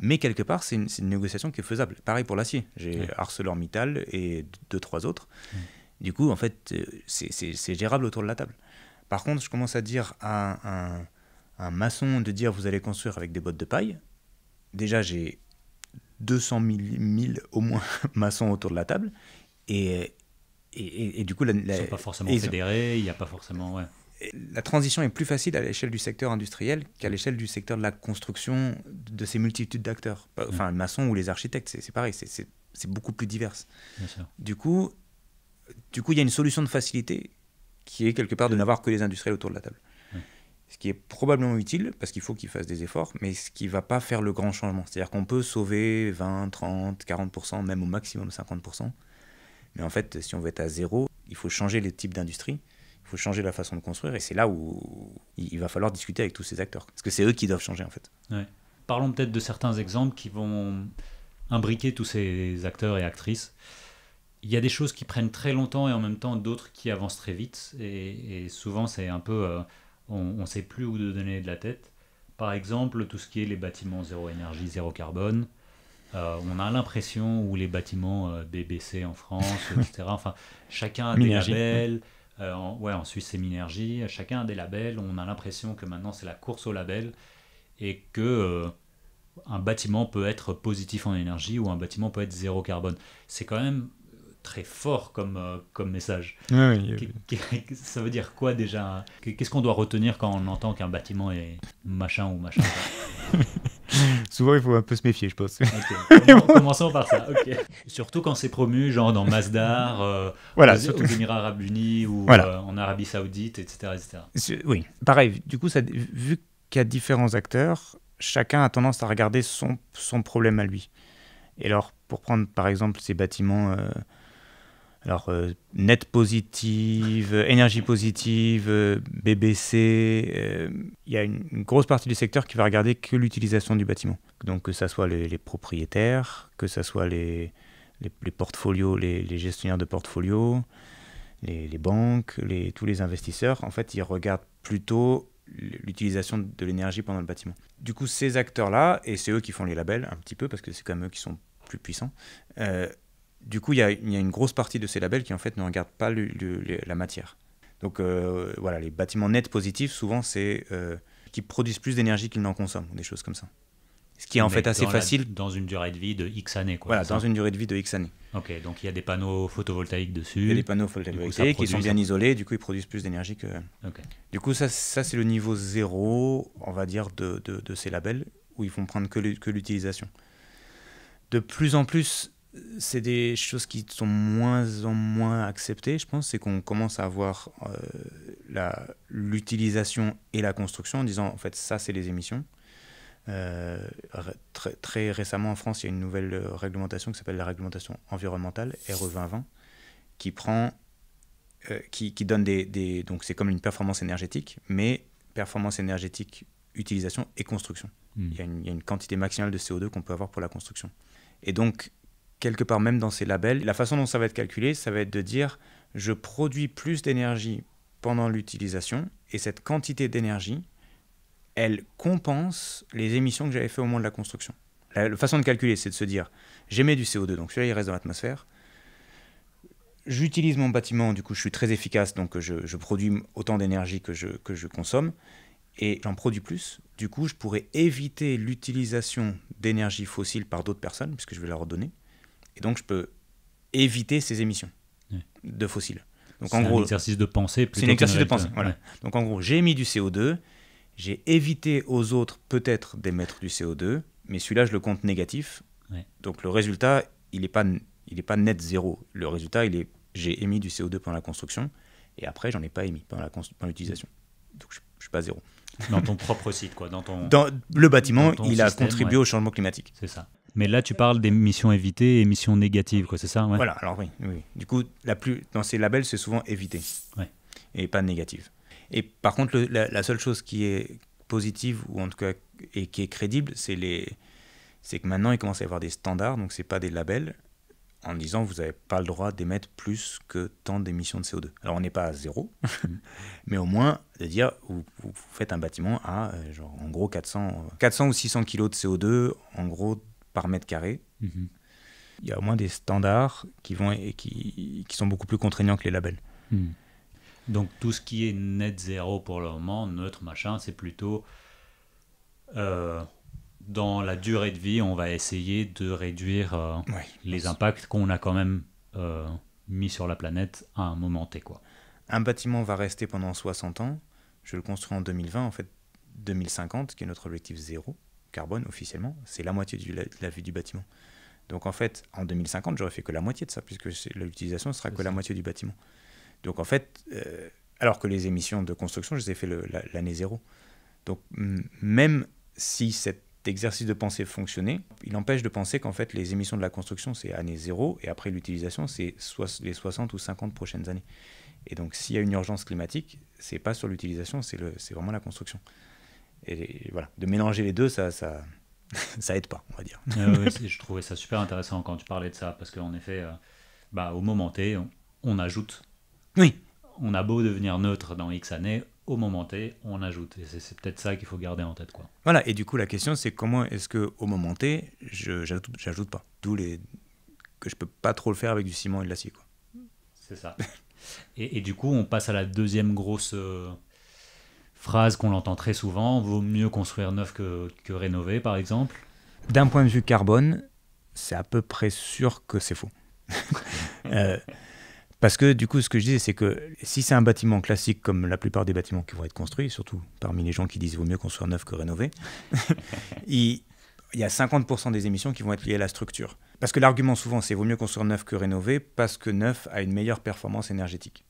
Mais quelque part, c'est une, négociation qui est faisable. Pareil pour l'acier. J'ai ArcelorMittal et deux, trois autres. Du coup, en fait, euh, c'est gérable autour de la table. Par contre, je commence à dire à un un maçon de dire vous allez construire avec des bottes de paille, déjà j'ai 200 000, au moins maçons autour de la table. Et, et, et, du coup, la, ils ne sont pas forcément fédérés, il n'y a pas forcément. Ouais. La transition est plus facile à l'échelle du secteur industriel qu'à l'échelle du secteur de la construction de ces multitudes d'acteurs. Bah, mm. Enfin, le maçon ou les architectes, c'est pareil, c'est beaucoup plus divers. Du coup, du coup, il y a une solution de facilité qui est quelque part de mm. n'avoir que les industriels autour de la table ce qui est probablement utile, parce qu'il faut qu'ils fassent des efforts, mais ce qui ne va pas faire le grand changement. C'est-à-dire qu'on peut sauver 20, 30, 40%, même au maximum 50%. Mais en fait, si on veut être à zéro, il faut changer les types d'industrie, il faut changer la façon de construire, et c'est là où il va falloir discuter avec tous ces acteurs, parce que c'est eux qui doivent changer en fait. Parlons peut-être de certains exemples qui vont imbriquer tous ces acteurs et actrices. Il y a des choses qui prennent très longtemps et en même temps d'autres qui avancent très vite, et, souvent c'est un peu... Euh, on ne sait plus où donner de la tête. Par exemple, tout ce qui est les bâtiments zéro énergie, zéro carbone, euh, on a l'impression, où les bâtiments euh, BBC en France, etc. Enfin, chacun a des labels. Euh, en, ouais, en Suisse, c'est Minergie. Chacun a des labels. On a l'impression que maintenant, c'est la course au label et que un bâtiment peut être positif en énergie ou un bâtiment peut être zéro carbone. C'est quand même très fort comme, euh, comme message. Ah ça veut dire quoi déjà Qu'est-ce qu'on doit retenir quand on entend qu'un bâtiment est machin ou machin Souvent, il faut un peu se méfier, je pense. Commençons par ça. Surtout quand c'est promu, genre dans Masdar, euh, voilà, surtout... aux, Émirats Arabes Unis ou euh, en Arabie Saoudite, etc. Oui, pareil. Du coup, ça, vu qu'il y a différents acteurs, chacun a tendance à regarder son, son problème à lui. Et alors, pour prendre par exemple ces bâtiments alors, euh, Net Positive, Énergie Positive, euh, BBC, euh, il y a une, grosse partie du secteur qui va regarder que l'utilisation du bâtiment. Donc, que ce soit les, propriétaires, que ce soit les, les, les portfolios, les, gestionnaires de portfolios, les, banques, tous les investisseurs, en fait, ils regardent plutôt l'utilisation de l'énergie pendant le bâtiment. Du coup, ces acteurs-là, et c'est eux qui font les labels un petit peu, parce que c'est quand même eux qui sont plus puissants, du coup, il y, a une grosse partie de ces labels qui en fait ne regardent pas la matière. Donc euh, voilà, les bâtiments nets positifs, souvent, c'est euh, qui produisent plus d'énergie qu'ils n'en consomment, des choses comme ça. Ce qui est en fait assez facile. Dans une durée de vie de X années, quoi. Voilà, dans une durée de vie de X années. Ok, donc il y a des panneaux photovoltaïques dessus. Il y a des panneaux photovoltaïques qui sont bien isolés, du coup ils produisent plus d'énergie que. Du coup, ça, c'est le niveau zéro, on va dire, de, ces labels, où ils font prendre que l'utilisation. De plus en plus, c'est des choses qui sont moins en moins acceptées, je pense, c'est qu'on commence à avoir euh, la l'utilisation et la construction en disant en fait ça c'est les émissions. Euh, très, très, récemment en France, il y a une nouvelle réglementation qui s'appelle la réglementation environnementale RE 2020 qui prend, euh, qui, qui, donne des, des donc c'est comme une performance énergétique, mais performance énergétique utilisation et construction. Mmh. Il, y une, il y a une quantité maximale de CO2 qu'on peut avoir pour la construction. Et donc quelque part même dans ces labels. La façon dont ça va être calculé, ça va être de dire je produis plus d'énergie pendant l'utilisation et cette quantité d'énergie, elle compense les émissions que j'avais fait au moment de la construction. La, façon de calculer, c'est de se dire j'émets du CO2, donc celui-là il reste dans l'atmosphère. J'utilise mon bâtiment, du coup je suis très efficace, donc je, produis autant d'énergie que je, que je consomme et j'en produis plus. Du coup, je pourrais éviter l'utilisation d'énergie fossile par d'autres personnes, puisque je vais la redonner. Et donc, je peux éviter ces émissions de fossiles. Donc, en gros, un exercice de pensée. C'est un exercice de pensée. voilà. Donc en gros, j'ai émis du CO2, j'ai évité aux autres peut-être d'émettre du CO2, mais celui-là, je le compte négatif. Donc le résultat, il n'est pas, pas net zéro. Le résultat, il est j'ai émis du CO2 pendant la construction, et après, j'en ai pas émis pendant l'utilisation. Donc je ne suis pas zéro. Dans ton propre site, quoi. Dans, ton... dans le bâtiment, il a contribué au changement climatique. C'est ça. Mais là, tu parles d'émissions évitées et missions négatives, quoi, c'est ça Voilà, alors oui, oui. Du coup, la plus, dans ces labels, c'est souvent évité et pas négative. Et par contre, la, seule chose qui est positive, ou en tout cas et qui est crédible, c'est les c'est que maintenant, il commence à y avoir des standards, donc c'est pas des labels, en disant vous n'avez pas le droit d'émettre plus que tant d'émissions de CO2. Alors on n'est pas à zéro, mais au moins de dire vous, faites un bâtiment à euh, genre, en gros 400, 400 ou 600 kg de CO2, en gros par mètre carré. Mhm. Il y a au moins des standards qui, vont, et qui, qui sont beaucoup plus contraignants que les labels. Mhm. Donc tout ce qui est net zéro pour le moment, neutre, machin, c'est plutôt euh, dans la durée de vie, on va essayer de réduire euh, les impacts qu'on a quand même euh, mis sur la planète à un moment T. Quoi. Un bâtiment va rester pendant 60 ans, je le construis en 2020, en fait 2050, qui est notre objectif zéro carbone, officiellement, c'est la moitié de la, vue du bâtiment. Donc en fait, en 2050, j'aurais fait que la moitié de ça, puisque l'utilisation sera que la moitié du bâtiment. Donc en fait, euh, alors que les émissions de construction, je les ai fait l'année zéro. Donc même si cet exercice de pensée fonctionnait, il empêche de penser qu'en fait les émissions de la construction, c'est année zéro, et après l'utilisation, c'est les 60 ou 50 prochaines années. Et donc s'il y a une urgence climatique, c'est pas sur l'utilisation, c'est vraiment la construction. Et voilà, de mélanger les deux, ça, ça, ça aide pas, on va dire. Ah je trouvais ça super intéressant quand tu parlais de ça, parce qu'en effet, euh, bah, au moment T, on, ajoute. Oui. On a beau devenir neutre dans X années, au moment T, on ajoute. Et c'est peut-être ça qu'il faut garder en tête. Quoi. Voilà, et du coup, la question, c'est comment est-ce que au moment T, je j'ajoute pas D'où les... que je peux pas trop le faire avec du ciment et de l'acier. C'est ça. et, du coup, on passe à la deuxième grosse. Euh, Phrase qu'on entend très souvent, vaut mieux construire neuf que, que rénover, par exemple. D'un point de vue carbone, c'est à peu près sûr que c'est faux. Euh, parce que du coup, ce que je disais, c'est que si c'est un bâtiment classique, comme la plupart des bâtiments qui vont être construits, surtout parmi les gens qui disent vaut mieux construire neuf que rénover, il, il, y a 50% des émissions qui vont être liées à la structure. Parce que l'argument souvent, c'est vaut mieux construire neuf que rénover, parce que neuf a une meilleure performance énergétique.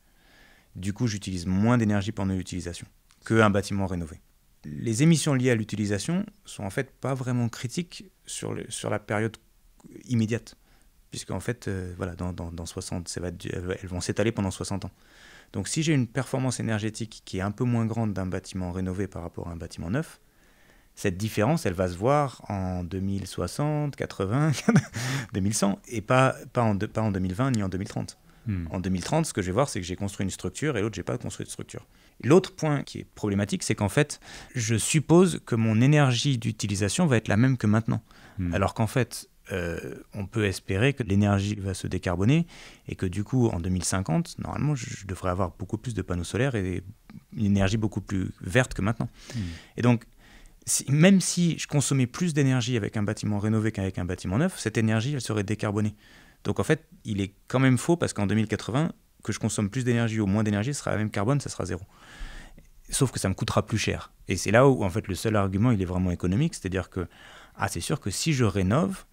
Du coup, j'utilise moins d'énergie pendant l'utilisation qu'un bâtiment rénové. Les émissions liées à l'utilisation sont en fait pas vraiment critiques sur, sur la période immédiate, en fait, euh, voilà, dans, dans, dans 60, elles vont s'étaler pendant 60 ans. Donc si j'ai une performance énergétique qui est un peu moins grande d'un bâtiment rénové par rapport à un bâtiment neuf, cette différence, elle va se voir en 2060, 80, 2100, et pas, pas, en, pas en 2020 ni en 2030. Hmm. En 2030, ce que je vais voir, c'est que j'ai construit une structure et l'autre, j'ai pas construit de structure. L'autre point qui est problématique, c'est qu'en fait, je suppose que mon énergie d'utilisation va être la même que maintenant. Hmm. Alors qu'en fait, euh, on peut espérer que l'énergie va se décarboner et que du coup, en 2050, normalement, je devrais avoir beaucoup plus de panneaux solaires et une énergie beaucoup plus verte que maintenant. Hmm. Et donc, même si je consommais plus d'énergie avec un bâtiment rénové qu'avec un bâtiment neuf, cette énergie, elle serait décarbonée. Donc en fait, il est quand même faux parce qu'en 2080, que je consomme plus d'énergie ou moins d'énergie, ce sera la même carbone, ce sera zéro. Sauf que ça me coûtera plus cher. Et c'est là où, en fait, le seul argument, il est vraiment économique. C'est-à-dire que, ah, c'est sûr que si je rénove,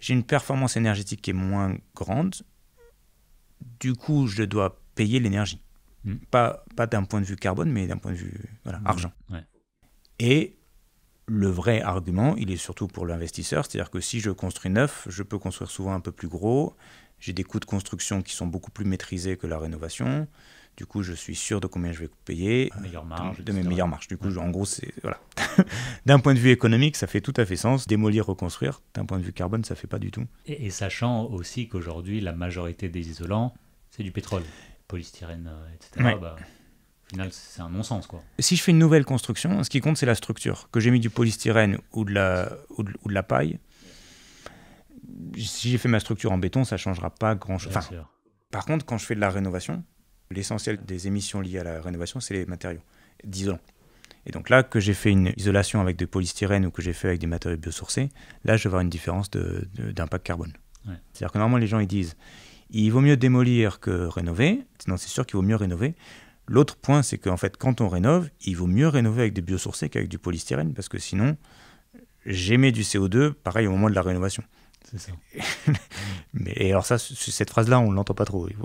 j'ai une performance énergétique qui est moins grande. Du coup, je dois payer l'énergie. Hmm. Pas, d'un point de vue carbone, mais d'un point de vue voilà, hmm. argent. Et le vrai argument, il est surtout pour l'investisseur, c'est-à-dire que si je construis neuf, je peux construire souvent un peu plus gros, j'ai des coûts de construction qui sont beaucoup plus maîtrisés que la rénovation. Du coup, je suis sûr de combien je vais payer. Meilleure marge, de, mes meilleures marges. Du coup, en gros, c'est voilà. d'un point de vue économique, ça fait tout à fait sens. Démolir, reconstruire, d'un point de vue carbone, ça fait pas du tout. Et, sachant aussi qu'aujourd'hui, la majorité des isolants, c'est du pétrole, polystyrène, euh, etc. Bah, au final, c'est un non-sens. quoi. Si je fais une nouvelle construction, ce qui compte, c'est la structure. Que j'ai mis du polystyrène ou de la, ou de la paille, si j'ai fait ma structure en béton, ça changera pas grand-chose. par contre, quand je fais de la rénovation, l'essentiel des émissions liées à la rénovation, c'est les matériaux d'isolant. Et donc là, que j'ai fait une isolation avec de polystyrène ou que j'ai fait avec des matériaux biosourcés, là, je vais avoir une différence d'impact carbone. C'est-à-dire que normalement, les gens, ils disent, il vaut mieux démolir que rénover. sinon c'est sûr qu'il vaut mieux rénover. L'autre point, c'est qu'en fait, quand on rénove, il vaut mieux rénover avec des biosourcés qu'avec du polystyrène, parce que sinon, j'émets du CO2, pareil, au moment de la rénovation. C'est ça. Mais alors ça, cette phrase-là, on l'entend pas trop. Il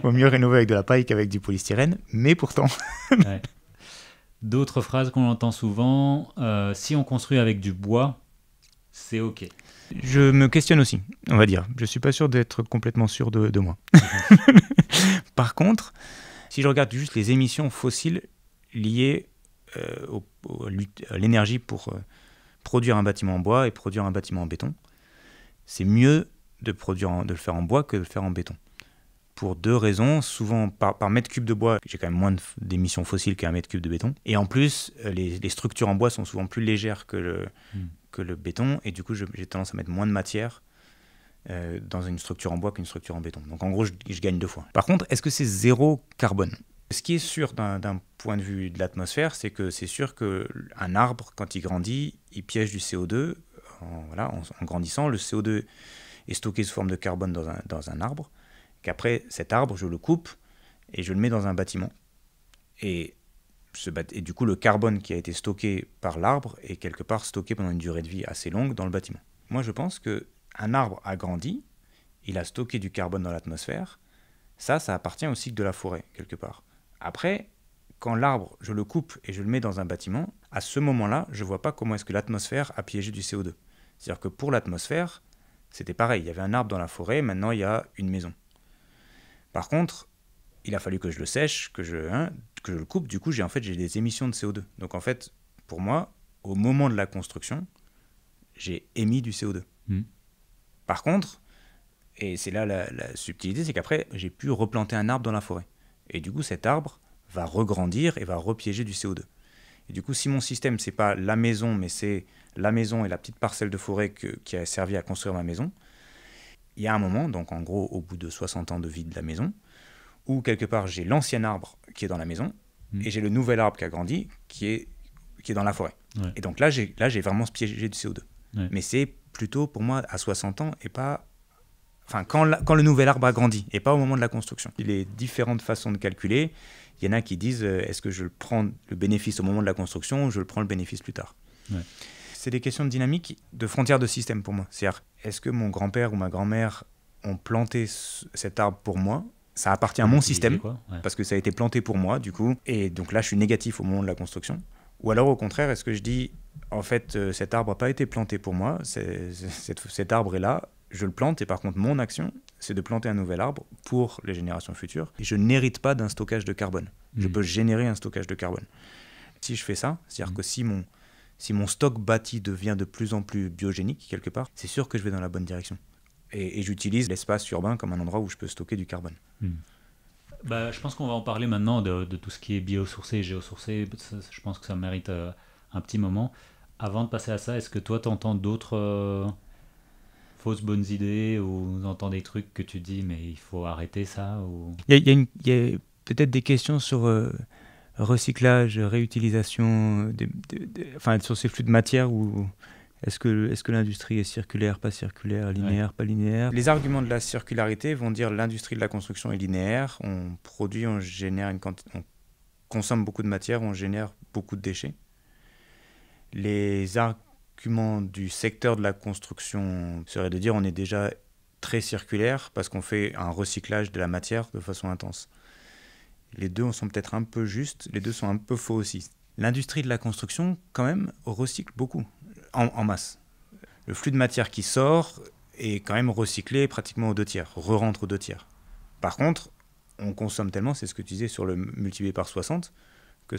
vaut, mieux rénover avec de la paille qu'avec du polystyrène, mais pourtant. D'autres phrases qu'on entend souvent, euh, si on construit avec du bois, c'est OK. Je me questionne aussi, on va dire. Je suis pas sûr d'être complètement sûr de, moi. Par contre, si je regarde juste les émissions fossiles liées euh, à l'énergie pour euh, produire un bâtiment en bois et produire un bâtiment en béton, c'est mieux de, produire de le faire en bois que de le faire en béton. Pour deux raisons, souvent par, mètre cube de bois, j'ai quand même moins d'émissions fossiles qu'un mètre cube de béton. Et en plus, euh, les, structures en bois sont souvent plus légères que le, hmm. béton, et du coup, j'ai tendance à mettre moins de matière euh, dans une structure en bois qu'une structure en béton. Donc en gros, je, je gagne deux fois. Par contre, est-ce que c'est zéro carbone Ce qui est sûr d'un point de vue de l'atmosphère, c'est que c'est sûr qu'un arbre, quand il grandit, il piège du CO2 en, grandissant, le CO2 est stocké sous forme de carbone dans un, arbre, qu'après cet arbre, je le coupe et je le mets dans un bâtiment. Et, du coup, le carbone qui a été stocké par l'arbre est quelque part stocké pendant une durée de vie assez longue dans le bâtiment. Moi, je pense que un arbre a grandi, il a stocké du carbone dans l'atmosphère, ça, ça appartient au cycle de la forêt, quelque part. Après, quand l'arbre, je le coupe et je le mets dans un bâtiment, à ce moment-là, je ne vois pas comment est-ce que l'atmosphère a piégé du CO2. C'est-à-dire que pour l'atmosphère, c'était pareil, il y avait un arbre dans la forêt, maintenant il y a une maison. Par contre, il a fallu que je le sèche, que je, hein, que je le coupe, du coup j'ai en fait des émissions de CO2. Donc en fait, pour moi, au moment de la construction, j'ai émis du CO2. Mmh. Par contre, et c'est là la, subtilité, c'est qu'après j'ai pu replanter un arbre dans la forêt. Et du coup cet arbre va regrandir et va repiéger du CO2. Et du coup si mon système c'est pas la maison mais c'est la maison et la petite parcelle de forêt qui a servi à construire ma maison, il y a un moment, donc en gros au bout de 60 ans de vie de la maison, où quelque part j'ai l'ancien arbre qui est dans la maison hmm. et j'ai le nouvel arbre qui a grandi qui est, qui est dans la forêt. Et donc là, j'ai, là, j'ai vraiment piégé du CO2. Mais c'est plutôt pour moi à 60 ans et pas. Enfin, quand, quand le nouvel arbre a grandi et pas au moment de la construction. Il y a différentes façons de calculer, il y en a qui disent euh, est-ce que je prends le bénéfice au moment de la construction ou je le prends le bénéfice plus tard c'est des questions de dynamique, de frontières de système pour moi. C'est-à-dire, est-ce que mon grand-père ou ma grand-mère ont planté cet arbre pour moi Ça appartient à mon système, parce que ça a été planté pour moi, du coup. Et donc là, je suis négatif au moment de la construction. Ou alors, au contraire, est-ce que je dis, en fait, euh, cet arbre n'a pas été planté pour moi, cet, arbre est là, je le plante, et par contre, mon action, c'est de planter un nouvel arbre pour les générations futures. Et je n'hérite pas d'un stockage de carbone. Je mmh. peux générer un stockage de carbone. Si je fais ça, c'est-à-dire que si mon, si mon stock bâti devient de plus en plus biogénique quelque part, c'est sûr que je vais dans la bonne direction. Et, j'utilise l'espace urbain comme un endroit où je peux stocker du carbone. Hmm. Bah, je pense qu'on va en parler maintenant de, tout ce qui est biosourcé et géosourcé. Je pense que ça mérite euh, un petit moment. Avant de passer à ça, est-ce que toi, tu entends d'autres euh, fausses bonnes idées ou entends des trucs que tu dis, mais il faut arrêter ça ou... Il y a, peut-être des questions sur... Euh, recyclage, réutilisation, des enfin, sur ces flux de matière Ou est-ce que, est que l'industrie est circulaire, pas circulaire, linéaire, pas linéaire Les arguments de la circularité vont dire l'industrie de la construction est linéaire, on produit, on génère on consomme beaucoup de matière, on génère beaucoup de déchets. Les arguments du secteur de la construction seraient de dire on est déjà très circulaire parce qu'on fait un recyclage de la matière de façon intense. Les deux sont peut-être un peu justes, les deux sont un peu faux aussi. L'industrie de la construction, quand même, recycle beaucoup, en, masse. Le flux de matière qui sort est quand même recyclé pratiquement aux deux tiers, re-rentre aux deux tiers. Par contre, on consomme tellement, c'est ce que tu disais sur le multiplié par 60, que,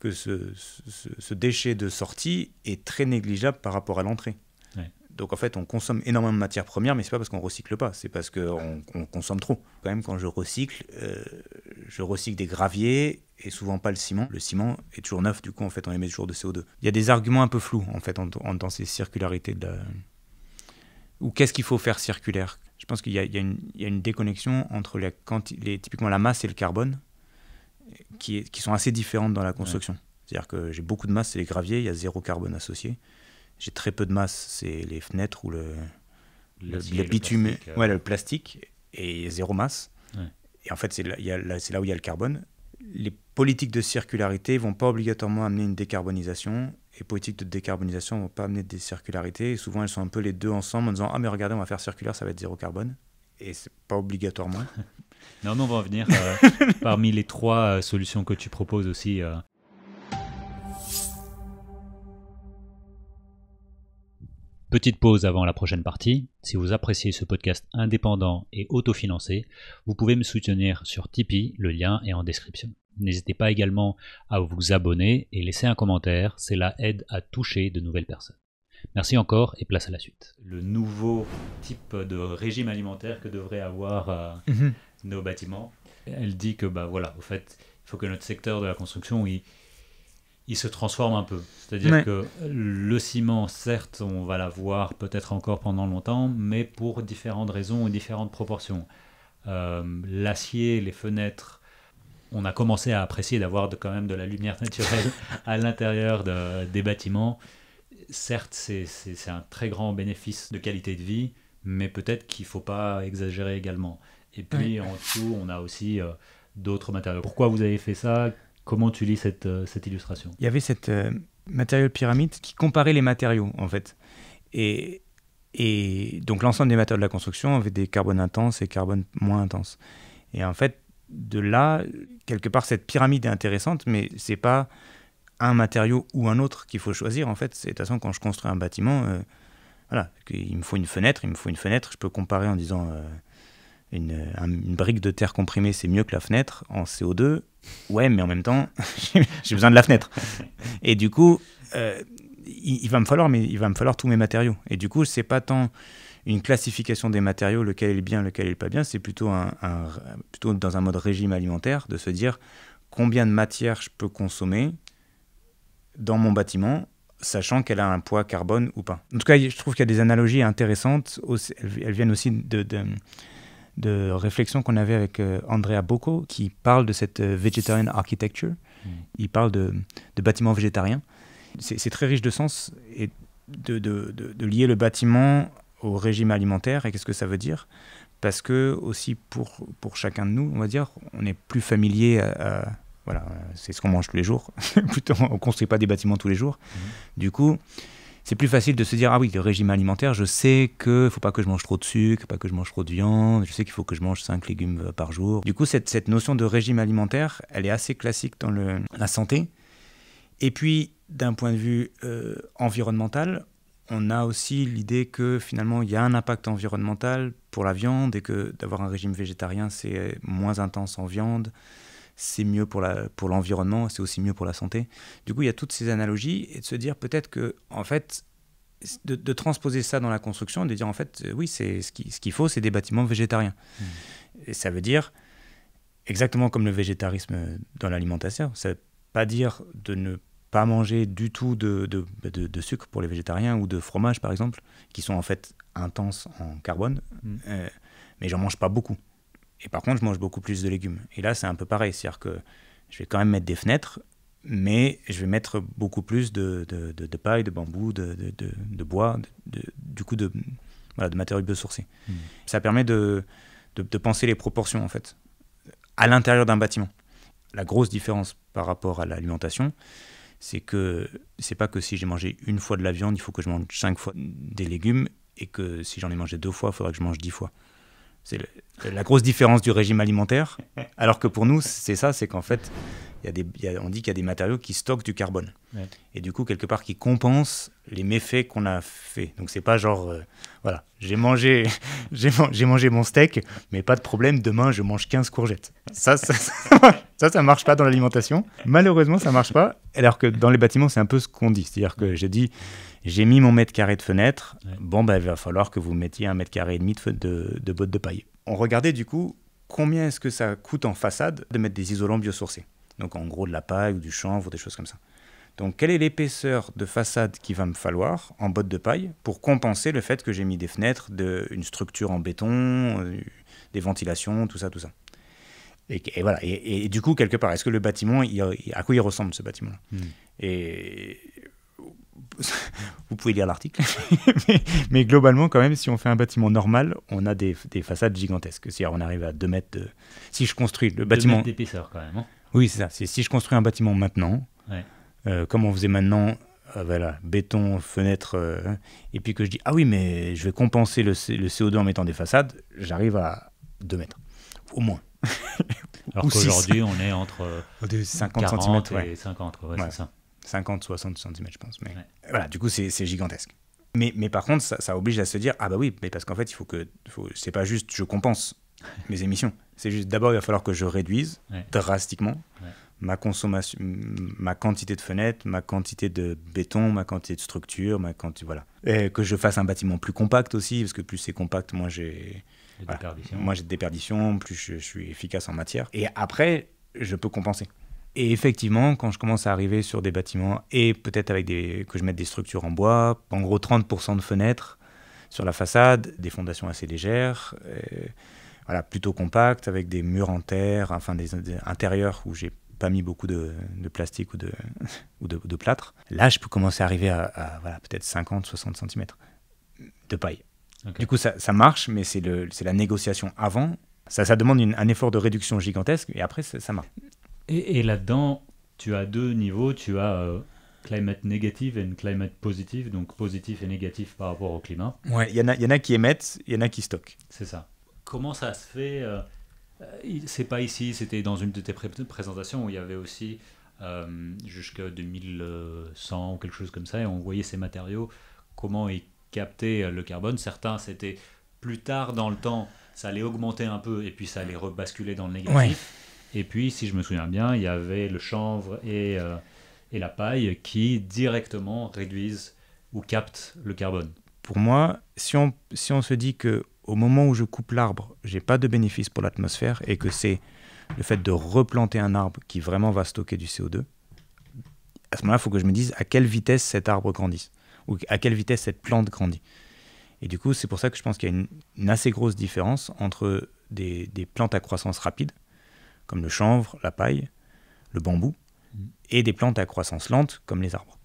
que ce déchet de sortie est très négligeable par rapport à l'entrée. Donc en fait, on consomme énormément de matières premières, mais ce n'est pas parce qu'on recycle pas, c'est parce qu'on consomme trop. Quand même, quand je recycle, euh, je recycle des graviers et souvent pas le ciment. Le ciment est toujours neuf, du coup, en fait, on émet toujours de CO2. Il y a des arguments un peu flous, en fait, dans ces circularités de Ou qu'est-ce qu'il faut faire circulaire Je pense qu'il y, a une déconnexion entre la typiquement la masse et le carbone, qui, sont assez différentes dans la construction. C'est-à-dire que j'ai beaucoup de masse, c'est les graviers, il y a zéro carbone associé j'ai très peu de masse, c'est les fenêtres ou le, bitume, le plastique, euh. ouais, le plastique, et zéro masse. Et en fait, c'est là, là, où il y a le carbone. Les politiques de circularité vont pas obligatoirement amener une décarbonisation, et politiques de décarbonisation vont pas amener des circularités. souvent, elles sont un peu les deux ensemble en disant Ah, mais regardez, on va faire circulaire, ça va être zéro carbone. Et c'est pas obligatoirement. non, non, on va en venir euh, parmi les trois euh, solutions que tu proposes aussi. Petite pause avant la prochaine partie. Si vous appréciez ce podcast indépendant et autofinancé, vous pouvez me soutenir sur Tipeee, le lien est en description. N'hésitez pas également à vous abonner et laisser un commentaire, c'est la aide à toucher de nouvelles personnes. Merci encore et place à la suite. Le nouveau type de régime alimentaire que devraient avoir euh, mhm. nos bâtiments. Elle dit que bah voilà, au fait, il faut que notre secteur de la construction il se transforme un peu. C'est-à-dire que le ciment, certes, on va l'avoir peut-être encore pendant longtemps, mais pour différentes raisons et différentes proportions. Euh, l'acier, les fenêtres, on a commencé à apprécier d'avoir quand même de la lumière naturelle à l'intérieur des bâtiments. Certes, c'est un très grand bénéfice de qualité de vie, mais peut-être qu'il ne faut pas exagérer également. Et puis en dessous, on a aussi euh, d'autres matériaux. Pourquoi vous avez fait ça Comment tu lis cette, euh, illustration Il y avait cette euh, matériau pyramide qui comparait les matériaux, en fait. Et, et donc l'ensemble des matériaux de la construction avait des carbones intenses et carbones moins intenses. Et en fait, de là, quelque part, cette pyramide est intéressante, mais c'est pas un matériau ou un autre qu'il faut choisir. En fait, c'est de toute façon quand je construis un bâtiment, euh, voilà, il me faut une fenêtre, il me faut une fenêtre. Je peux comparer en disant une, brique de terre comprimée, c'est mieux que la fenêtre en CO2. Ouais, mais en même temps, j'ai besoin de la fenêtre. Et du coup, euh, il, va me falloir, mais il va me falloir tous mes matériaux. Et du coup, c'est pas tant une classification des matériaux, lequel est bien, lequel est pas bien. C'est plutôt un, plutôt dans un mode régime alimentaire de se dire combien de matière je peux consommer dans mon bâtiment sachant qu'elle a un poids carbone ou pas. En tout cas, je trouve qu'il y a des analogies intéressantes. elles, viennent aussi de de réflexion qu'on avait avec euh, Andrea Bocco, qui parle de cette végétarienne euh, vegetarian architecture. Mm. Il parle de, bâtiments végétariens. C'est très riche de sens et de, de, de, lier le bâtiment au régime alimentaire. Et qu'est-ce que ça veut dire Parce que, aussi, pour, pour chacun de nous, on va dire, on est plus familier à. voilà, c'est ce qu'on mange tous les jours. Plutôt, on ne construit pas des bâtiments tous les jours. Mm. Du coup, c'est plus facile de se dire ah oui le régime alimentaire je sais que faut pas que je mange trop de sucre pas que je mange trop de viande je sais qu'il faut que je mange 5 légumes euh, par jour du coup cette, cette notion de régime alimentaire elle est assez classique dans le, la santé et puis d'un point de vue euh, environnemental on a aussi l'idée que finalement il y a un impact environnemental pour la viande et que d'avoir un régime végétarien c'est moins intense en viande c'est mieux pour l'environnement, pour c'est aussi mieux pour la santé. Du coup, il y a toutes ces analogies et de se dire peut-être que, en fait, de, transposer ça dans la construction, de dire en fait, euh, oui, c'est ce qu'il ce qu'il faut, c'est des bâtiments végétariens. Mmh. Et ça veut dire, exactement comme le végétarisme dans l'alimentation, ça veut pas dire de ne pas manger du tout de, de, bah, sucre pour les végétariens ou de fromage, par exemple, qui sont en fait intenses en carbone, mmh. euh, mais j'en mange pas beaucoup. Et par contre, je mange beaucoup plus de légumes. Et là, c'est un peu pareil. C'est-à-dire que je vais quand même mettre des fenêtres, mais je vais mettre beaucoup plus de, de, paille, de bambou, de, bois, du coup, de, de matériaux biosourcés. Hmm. Ça permet de, penser les proportions, en fait, à l'intérieur d'un bâtiment. La grosse différence par rapport à l'alimentation, c'est que c'est pas que si j'ai mangé une fois de la viande, il faut que je mange cinq fois des légumes, et que si j'en ai mangé deux fois, il faudra que je mange dix fois. C'est la grosse différence du régime alimentaire. Alors que pour nous, c'est ça, c'est qu'en fait, on dit qu'il y a des matériaux qui stockent du carbone. Et du coup, quelque part, qui compensent les méfaits qu'on a fait. Donc, c'est pas genre, euh, voilà, j'ai mangé, j'ai, mangé mon steak, mais pas de problème, demain, je mange 15 courgettes. Ça, ça, ça, marche pas dans l'alimentation. Malheureusement, ça marche pas. Alors que dans les bâtiments, c'est un peu ce qu'on dit. C'est-à-dire que j'ai dit, j'ai mis mon mètre carré de fenêtre, bon, ben, il va falloir que vous mettiez un mètre carré et demi de, de, de bottes de paille. On regardait, du coup, combien est-ce que ça coûte en façade de mettre des isolants biosourcés donc en gros de la paille ou du chanvre, des choses comme ça. Donc quelle est l'épaisseur de façade qu'il va me falloir en bottes de paille pour compenser le fait que j'ai mis des fenêtres, de, une structure en béton, euh, des ventilations, tout ça, tout ça. Et, voilà. Et, du coup, quelque part, est-ce que le bâtiment, à quoi il ressemble ce bâtiment hmm. Et vous pouvez lire l'article, mais, globalement, quand même, si on fait un bâtiment normal, on a des, façades gigantesques. C'est-à-dire, on arrive à 2 mètres de. Si je construis le bâtiment. mètres d'épaisseur, quand même. Hein. Oui, c'est ça. Si je construis un bâtiment maintenant, euh, comme on faisait maintenant, euh, voilà, béton, fenêtre, euh, et puis que je dis, ah oui, mais je vais compenser le, CO2 en mettant des façades, j'arrive à 2 mètres, au moins. Alors qu'aujourd'hui, on est entre 50 cm, et 50, quoi, ça. 50, 60 cm, je pense. Mais voilà, du coup, c'est gigantesque. Mais, mais par contre, ça, oblige à se dire, ah bah oui, mais parce qu'en fait, il faut que. c'est pas juste je compense, mes émissions. C'est juste d'abord, il va falloir que je réduise drastiquement ma consommation, ma quantité de fenêtres, ma quantité de béton, ma quantité de structure, ma quantité, voilà. que je fasse un bâtiment plus compact aussi, parce que plus c'est compact, moins j'ai. Moi, j'ai de déperdition, plus je, suis efficace en matière. Et après, je peux compenser. Et effectivement, quand je commence à arriver sur des bâtiments et peut-être avec des, que je mette des structures en bois, en gros 30% de fenêtres sur la façade, des fondations assez légères. Euh, voilà, plutôt compact, avec des murs en terre, enfin des, intérieurs où j'ai pas mis beaucoup de, plastique ou, de, ou de, plâtre. Là, je peux commencer à arriver à, voilà, peut-être 50, 60 cm de paille. Du coup, ça, marche, mais c'est la négociation avant. Ça, demande un effort de réduction gigantesque, et après, ça marche. Et, là-dedans, tu as deux niveaux. Tu as euh, climate négative et une climate positive, donc positif et négatif par rapport au climat. Ouais, il y, y en a qui émettent, il y en a qui stockent. C'est ça comment ça se fait euh, euh, C'est pas ici, c'était dans une de tes présentations où il y avait aussi euh, jusqu'à 2100 ou quelque chose comme ça, et on voyait ces matériaux, comment ils captaient le carbone. Certains, c'était plus tard dans le temps, ça allait augmenter un peu, et puis ça allait rebasculer dans le négatif. Et puis, si je me souviens bien, il y avait le chanvre et, et, la paille qui directement réduisent ou captent le carbone. Pour moi, si on, si on se dit que au moment où je coupe l'arbre, j'ai pas de bénéfice pour l'atmosphère et que c'est le fait de replanter un arbre qui vraiment va stocker du CO2, à ce moment-là, il faut que je me dise à quelle vitesse cet arbre grandit ou à quelle vitesse cette plante grandit. Et du coup, c'est pour ça que je pense qu'il y a une, assez grosse différence entre des, plantes à croissance rapide, comme le chanvre, la paille, le bambou, mm. et des plantes à croissance lente, comme les arbres.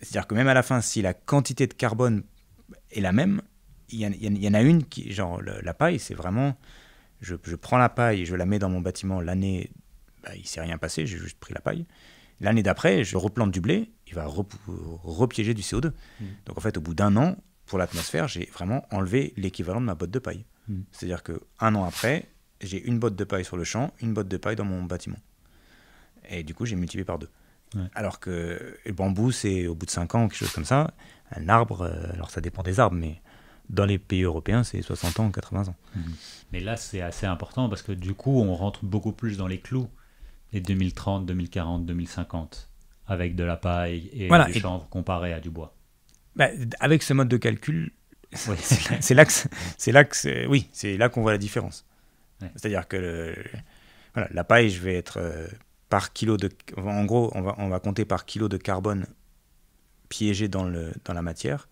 C'est-à-dire que même à la fin, si la quantité de carbone est la même, il y, en a une qui, genre la paille, c'est vraiment, je, prends la paille et je la mets dans mon bâtiment l'année, bah, il s'est rien passé, j'ai juste pris la paille. L'année d'après, je replante du blé, il va repiéger du CO2. Hmm. Donc en fait, au bout d'un an, pour l'atmosphère, j'ai vraiment enlevé l'équivalent de ma botte de paille. Hmm. C'est-à-dire que un an après, j'ai une botte de paille sur le champ, une botte de paille dans mon bâtiment. Et du coup, j'ai multiplié par deux. Alors que le bambou, c'est au bout de cinq ans, quelque chose comme ça. Un arbre, euh, alors ça dépend des arbres, mais dans les pays européens, c'est 60 ans, 80 ans. Mhm. Mais là, c'est assez important parce que du coup, on rentre beaucoup plus dans les clous, les 2030, 2040, 2050, avec de la paille et du chanvre comparé à du bois. Bah, avec ce mode de calcul, c'est là, c'est là oui, c'est là qu'on voit la différence. C'est-à-dire que la paille, je vais être euh, par kilo de, en gros, on va, on va compter par kilo de carbone piégé dans, le, dans la matière.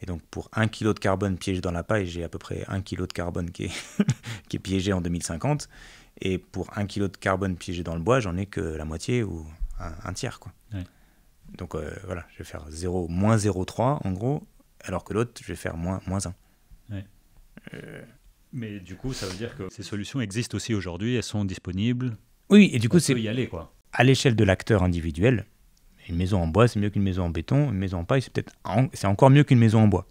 Et donc pour un kilo de carbone piégé dans la paille, j'ai à peu près un kilo de carbone qui est, qui est piégé en 2050. Et pour un kilo de carbone piégé dans le bois, j'en ai que la moitié ou un, tiers. Quoi. Donc euh, voilà, je vais faire 0, moins 0,3 en gros, alors que l'autre, je vais faire moins, 1. Euh. Mais du coup, ça veut dire que ces solutions existent aussi aujourd'hui, elles sont disponibles. Oui, et du coup, c'est. y aller, quoi. À l'échelle de l'acteur individuel, une maison en bois, c'est mieux qu'une maison en béton. Une maison en paille, c'est peut-être c'est encore mieux qu'une maison en bois.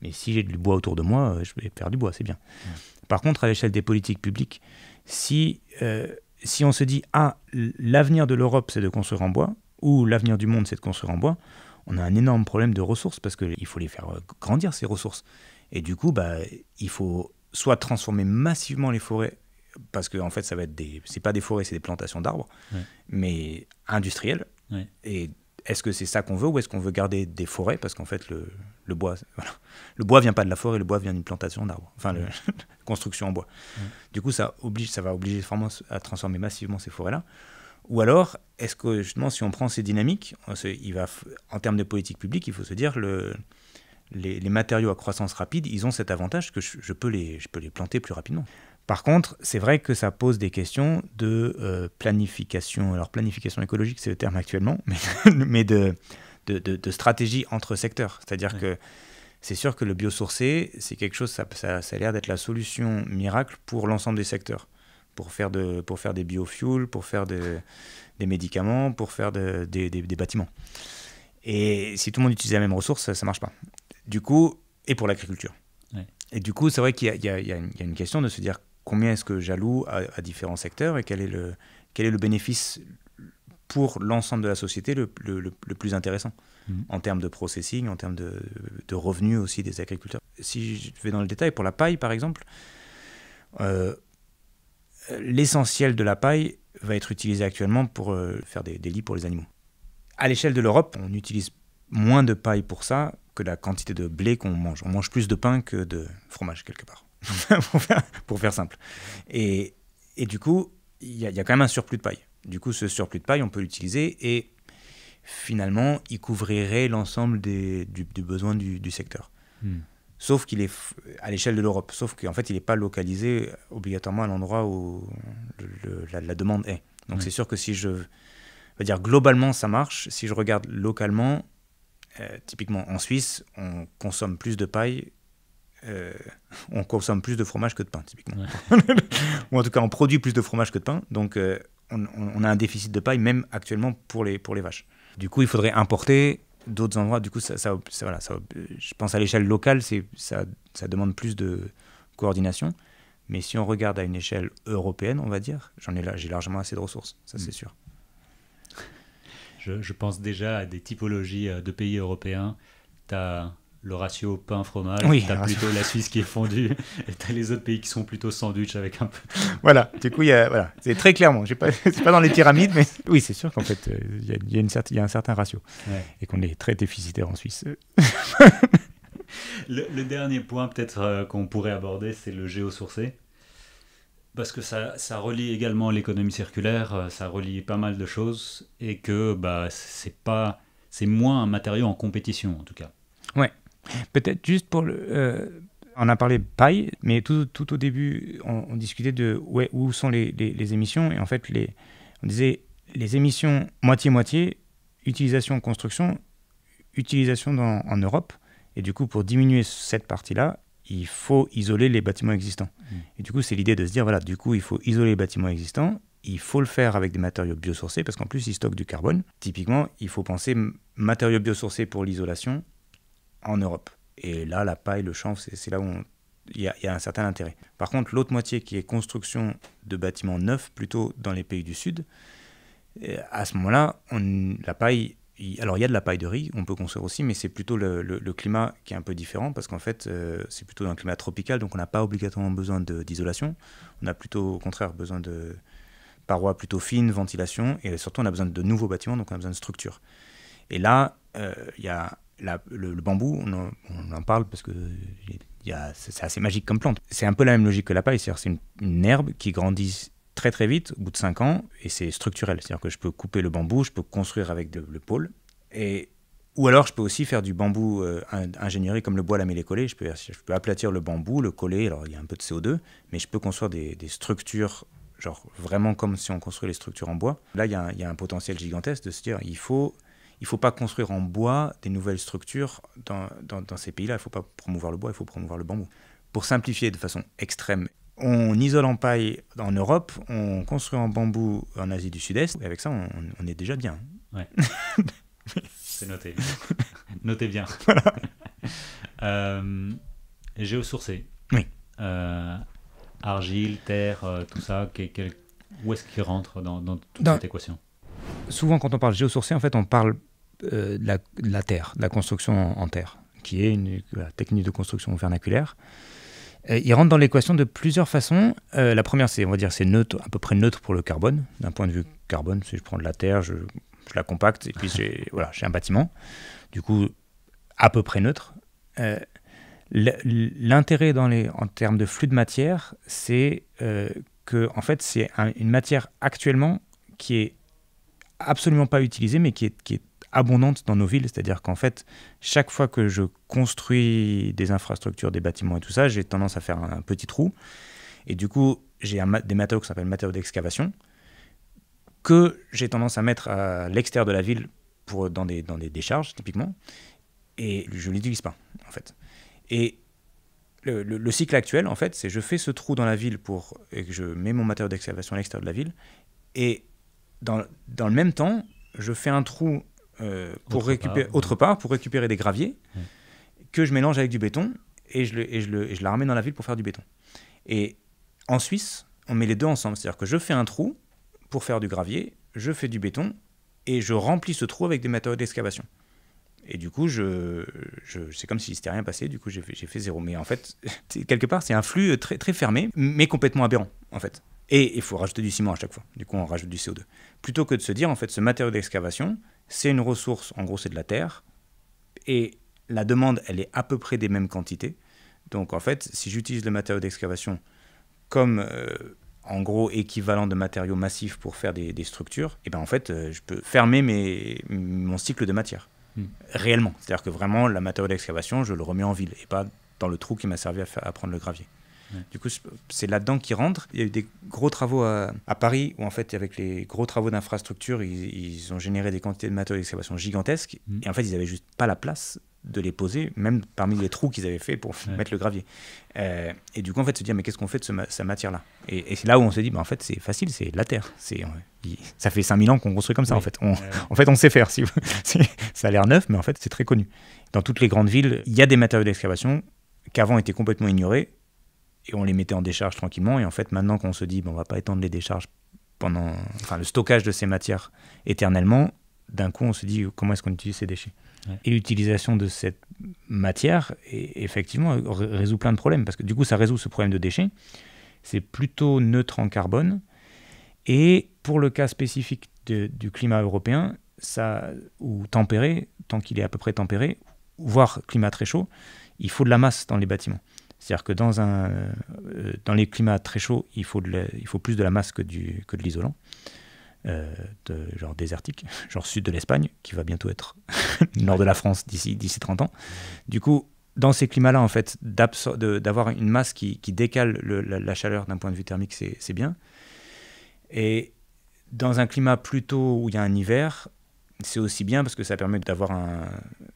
Mais si j'ai du bois autour de moi, euh, je vais faire du bois, c'est bien. Par contre, à l'échelle des politiques publiques, si, euh, si on se dit ah l'avenir de l'Europe, c'est de construire en bois, ou l'avenir du monde, c'est de construire en bois, on a un énorme problème de ressources parce qu'il faut les faire euh, grandir ces ressources. Et du coup, bah, il faut soit transformer massivement les forêts parce que en fait ça va être des pas des forêts c'est des plantations d'arbres mais industrielles et est-ce que c'est ça qu'on veut ou est-ce qu'on veut garder des forêts Parce qu'en fait, le, bois, voilà. le bois vient pas de la forêt, le bois vient d'une plantation d'arbres, enfin, construction en bois. Du coup, ça, oblige, ça va obliger vraiment à transformer massivement ces forêts-là. Ou alors, est-ce que justement, si on prend ces dynamiques, il va, en termes de politique publique, il faut se dire le, les, matériaux à croissance rapide, ils ont cet avantage que je peux, les, je peux les planter plus rapidement. Par contre, c'est vrai que ça pose des questions de euh, planification. Alors, planification écologique, c'est le terme actuellement, mais, mais de, de, stratégie entre secteurs. C'est-à-dire que c'est sûr que le biosourcé, c'est quelque chose, ça, a l'air d'être la solution miracle pour l'ensemble des secteurs. Pour faire, de, pour faire des biofuels, pour faire des médicaments, pour faire des, bâtiments. Et si tout le monde utilise la même ressource, ça ne marche pas. Du coup, et pour l'agriculture. Et du coup, c'est vrai qu'il y, a une question de se dire combien est-ce que j'alloue à, différents secteurs et quel est le, quel est le bénéfice pour l'ensemble de la société le, le, plus intéressant mhm. en termes de processing, en termes de, de, revenus aussi des agriculteurs. Si je vais dans le détail, pour la paille par exemple, euh, l'essentiel de la paille va être utilisé actuellement pour euh, faire des, des lits pour les animaux. À l'échelle de l'Europe, on utilise moins de paille pour ça que la quantité de blé qu'on mange. On mange plus de pain que de fromage quelque part. pour, faire, pour, faire, simple. Et, et du coup, il y, a quand même un surplus de paille. Du coup, ce surplus de paille, on peut l'utiliser et finalement, il couvrirait l'ensemble des, du, du, besoin du, secteur. Hmm. Sauf qu'il est à l'échelle de l'Europe, sauf qu'en fait, il n'est pas localisé obligatoirement à l'endroit où la, demande est. Donc c'est sûr que si je veux dire globalement, ça marche. Si je regarde localement, euh, typiquement en Suisse, on consomme plus de paille euh, on consomme plus de fromage que de pain, typiquement. Ou en tout cas, on produit plus de fromage que de pain. Donc, euh, on, a un déficit de paille, même actuellement, pour les, pour les vaches. Du coup, il faudrait importer d'autres endroits. Du coup, ça, voilà, je pense à l'échelle locale, ça, ça demande plus de coordination. Mais si on regarde à une échelle européenne, on va dire, j'en ai j'ai largement assez de ressources, ça c'est mm. sûr. Je, je pense déjà à des typologies euh, de pays européens. Tu as le ratio pain-fromage. t'as plutôt la Suisse qui est fondue et t'as les autres pays qui sont plutôt sandwich avec un peu. Voilà, du coup, y a, voilà, c'est très clairement. J'ai pas, c'est pas dans les pyramides, mais oui, c'est sûr qu'en fait, euh, il y a, une y a un certain ratio et qu'on est très déficitaire en Suisse. le, dernier point, peut-être euh, qu'on pourrait aborder, c'est le géosourcé. Parce que ça, ça relie également l'économie circulaire, euh, ça relie pas mal de choses et que bah, c'est, pas, c'est moins un matériau en compétition en tout cas. Ouais. Peut-être juste pour le. Euh, on a parlé paille, mais tout, tout au début, on, discutait de où sont les, les, émissions. Et en fait, les, on disait les émissions moitié-moitié, utilisation-construction, utilisation, -construction, utilisation dans, en Europe. Et du coup, pour diminuer cette partie-là, il faut isoler les bâtiments existants. Mmh. Et du coup, c'est l'idée de se dire, voilà, du coup, il faut isoler les bâtiments existants, il faut le faire avec des matériaux biosourcés, parce qu'en plus, ils stockent du carbone. Typiquement, il faut penser matériaux biosourcés pour l'isolation, en Europe. Et là, la paille, le chanvre, c'est là où il y, a un certain intérêt. Par contre, l'autre moitié qui est construction de bâtiments neufs, plutôt dans les pays du Sud, euh, à ce moment-là, la paille. alors, il y a de la paille de riz, on peut construire aussi, mais c'est plutôt le, climat qui est un peu différent, parce qu'en fait, euh, c'est plutôt un climat tropical, donc on n'a pas obligatoirement besoin d'isolation. On a plutôt, au contraire, besoin de parois plutôt fines, ventilation, et surtout, on a besoin de nouveaux bâtiments, donc on a besoin de structures. Et là, euh, il y a le, bambou, on en, parle parce que c'est assez magique comme plante. C'est un peu la même logique que la paille, cest une, herbe qui grandit très très vite, au bout de 5 ans, et c'est structurel. C'est-à-dire que je peux couper le bambou, je peux construire avec le pôle, et ou alors, je peux aussi faire du bambou euh, ingénierie comme le bois la mêlée coller. Je peux, je peux aplatir le bambou, le coller. Alors, il y a un peu de CO2, mais je peux construire des, structures, genre vraiment comme si on construit les structures en bois. Là, il y, il y a un potentiel gigantesque de se dire il faut il ne faut pas construire en bois des nouvelles structures dans, ces pays-là. Il ne faut pas promouvoir le bois, il faut promouvoir le bambou. Pour simplifier de façon extrême, on isole en paille en Europe, on construit en bambou en Asie du Sud-Est, et avec ça, on, est déjà bien. Ouais. C'est noté. Notez bien. Euh, géosourcé. Oui. Euh, argile, terre, euh, tout ça, où est-ce qu'il rentre dans, toute dans... cette équation Souvent, quand on parle géosourcé, en fait, on parle euh, de la, terre, de la construction en, terre, qui est une technique de construction vernaculaire. Euh, il rentre dans l'équation de plusieurs façons. Euh, la première, c'est on va dire, c'est neutre, à peu près neutre pour le carbone, d'un point de vue carbone. Si je prends de la terre, je, la compacte et puis j'ai voilà, j'ai un bâtiment. Du coup, à peu près neutre. L'intérêt dans les, en termes de flux de matière, c'est que en fait, c'est une matière actuellement qui est absolument pas utilisée, mais qui qui est abondante dans nos villes. C'est-à-dire qu'en fait, chaque fois que je construis des infrastructures, des bâtiments et tout ça, j'ai tendance à faire un, petit trou. Et du coup, j'ai des matériaux qui s'appellent matériaux d'excavation que j'ai tendance à mettre à l'extérieur de la ville pour, dans, des, dans des décharges, typiquement. Et je ne l'utilise pas, en fait. Et le, cycle actuel, en fait, c'est je fais ce trou dans la ville pour, et que je mets mon matériau d'excavation à l'extérieur de la ville. Et dans, dans, le même temps, je fais un trou euh, pour récupérer, autre part, pour récupérer des graviers que je mélange avec du béton et je, le, la ramène dans la ville pour faire du béton. Et en Suisse, on met les deux ensemble. C'est-à-dire que je fais un trou pour faire du gravier, je fais du béton et je remplis ce trou avec des matériaux d'excavation. Et du coup, je, je c'est comme s'il ne s'était rien passé, du coup, j'ai fait, zéro. Mais en fait, quelque part, c'est un flux euh, très, très fermé, mais complètement aberrant, en fait. Et il faut rajouter du ciment à chaque fois. Du coup, on rajoute du CO2. Plutôt que de se dire, en fait, ce matériau d'excavation, c'est une ressource, en gros c'est de la terre, et la demande, elle est à peu près des mêmes quantités. Donc en fait, si j'utilise le matériau d'excavation comme euh, en gros équivalent de matériaux massifs pour faire des, structures, et eh ben en fait, euh, je peux fermer mon cycle de matière. Hmm. Réellement. C'est-à-dire que vraiment, le matériau d'excavation, je le remets en ville et pas dans le trou qui m'a servi à, faire, à prendre le gravier. Du coup, c'est là-dedans qu'ils rentrent. Il y a eu des gros travaux à, Paris où, en fait, avec les gros travaux d'infrastructure, ils, ont généré des quantités de matériaux d'excavation gigantesques. Mm. Et en fait, ils n'avaient juste pas la place de les poser, même parmi les trous qu'ils avaient fait pour mettre le gravier. Euh, et du coup, en fait, se dire, mais qu'est-ce qu'on fait de cette matière-là Et, c'est là où on s'est dit, bah, en fait, c'est facile, c'est la Terre. C'est, ça fait 5000 ans qu'on construit comme ça, en fait. En fait, on sait faire. Si ça a l'air neuf, mais en fait, c'est très connu. Dans toutes les grandes villes, il y a des matériaux d'excavation qu'avant étaient complètement ignorés et on les mettait en décharge tranquillement. Et en fait, maintenant qu'on se dit, bon, on va pas étendre les décharges pendant, enfin, le stockage de ces matières éternellement, d'un coup, on se dit, comment est-ce qu'on utilise ces déchets Et l'utilisation de cette matière, est, effectivement, résout plein de problèmes, parce que du coup, ça résout ce problème de déchets. C'est plutôt neutre en carbone. Et pour le cas spécifique du climat européen, ça, ou tempéré, tant qu'il est à peu près tempéré, voire climat très chaud, il faut de la masse dans les bâtiments. C'est-à-dire que dans, un, euh, dans les climats très chauds, il faut, il faut plus de la masse que, du, que de l'isolant, euh, de, genre désertique, genre sud de l'Espagne, qui va bientôt être nord de la France d'ici 30 ans. Du coup, dans ces climats-là, en fait, d'avoir une masse qui, qui décale la, chaleur d'un point de vue thermique, c'est bien. Et dans un climat plutôt où il y a un hiver, c'est aussi bien parce que ça permet d'avoir un.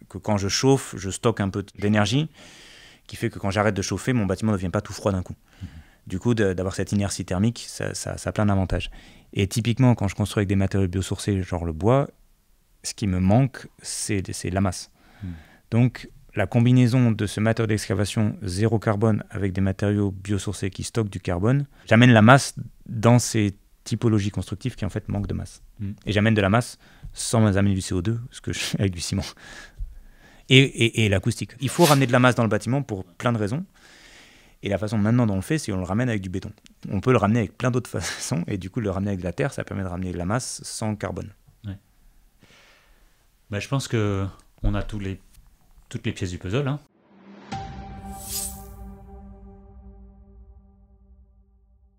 que quand je chauffe, je stocke un peu d'énergie qui fait que quand j'arrête de chauffer, mon bâtiment ne devient pas tout froid d'un coup. Mhm. Du coup, d'avoir cette inertie thermique, ça, a plein d'avantages. Et typiquement, quand je construis avec des matériaux biosourcés, genre le bois, ce qui me manque, c'est la masse. Mhm. Donc, la combinaison de ce matériau d'excavation zéro carbone avec des matériaux biosourcés qui stockent du carbone, j'amène la masse dans ces typologies constructives qui en fait manquent de masse. Mhm. Et j'amène de la masse sans amener du CO2, ce que je, avec du ciment et, et, l'acoustique. Il faut ramener de la masse dans le bâtiment pour plein de raisons. Et la façon maintenant dont on le fait, c'est on le ramène avec du béton. On peut le ramener avec plein d'autres façons, et du coup, le ramener avec de la terre, ça permet de ramener de la masse sans carbone. Ouais. Bah, je pense que on a tous les, toutes les pièces du puzzle. Hein.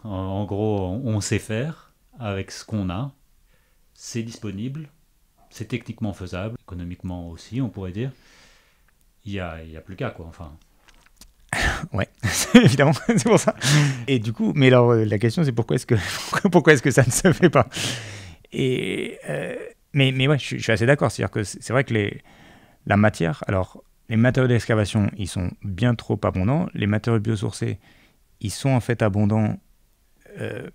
en gros, on sait faire avec ce qu'on a. C'est disponible, c'est techniquement faisable, économiquement aussi, on pourrait dire il n'y a, plus qu'à, quoi, enfin. ouais, évidemment, c'est pour ça. Et du coup, mais alors, euh, la question, c'est pourquoi est-ce que, pourquoi est-ce que ça ne se fait pas Et. Euh, mais, mais ouais, je, suis assez d'accord. C'est-à-dire que c'est vrai que les, la matière, alors, les matériaux d'excavation, ils sont bien trop abondants. Les matériaux biosourcés, ils sont en fait abondants. Euh,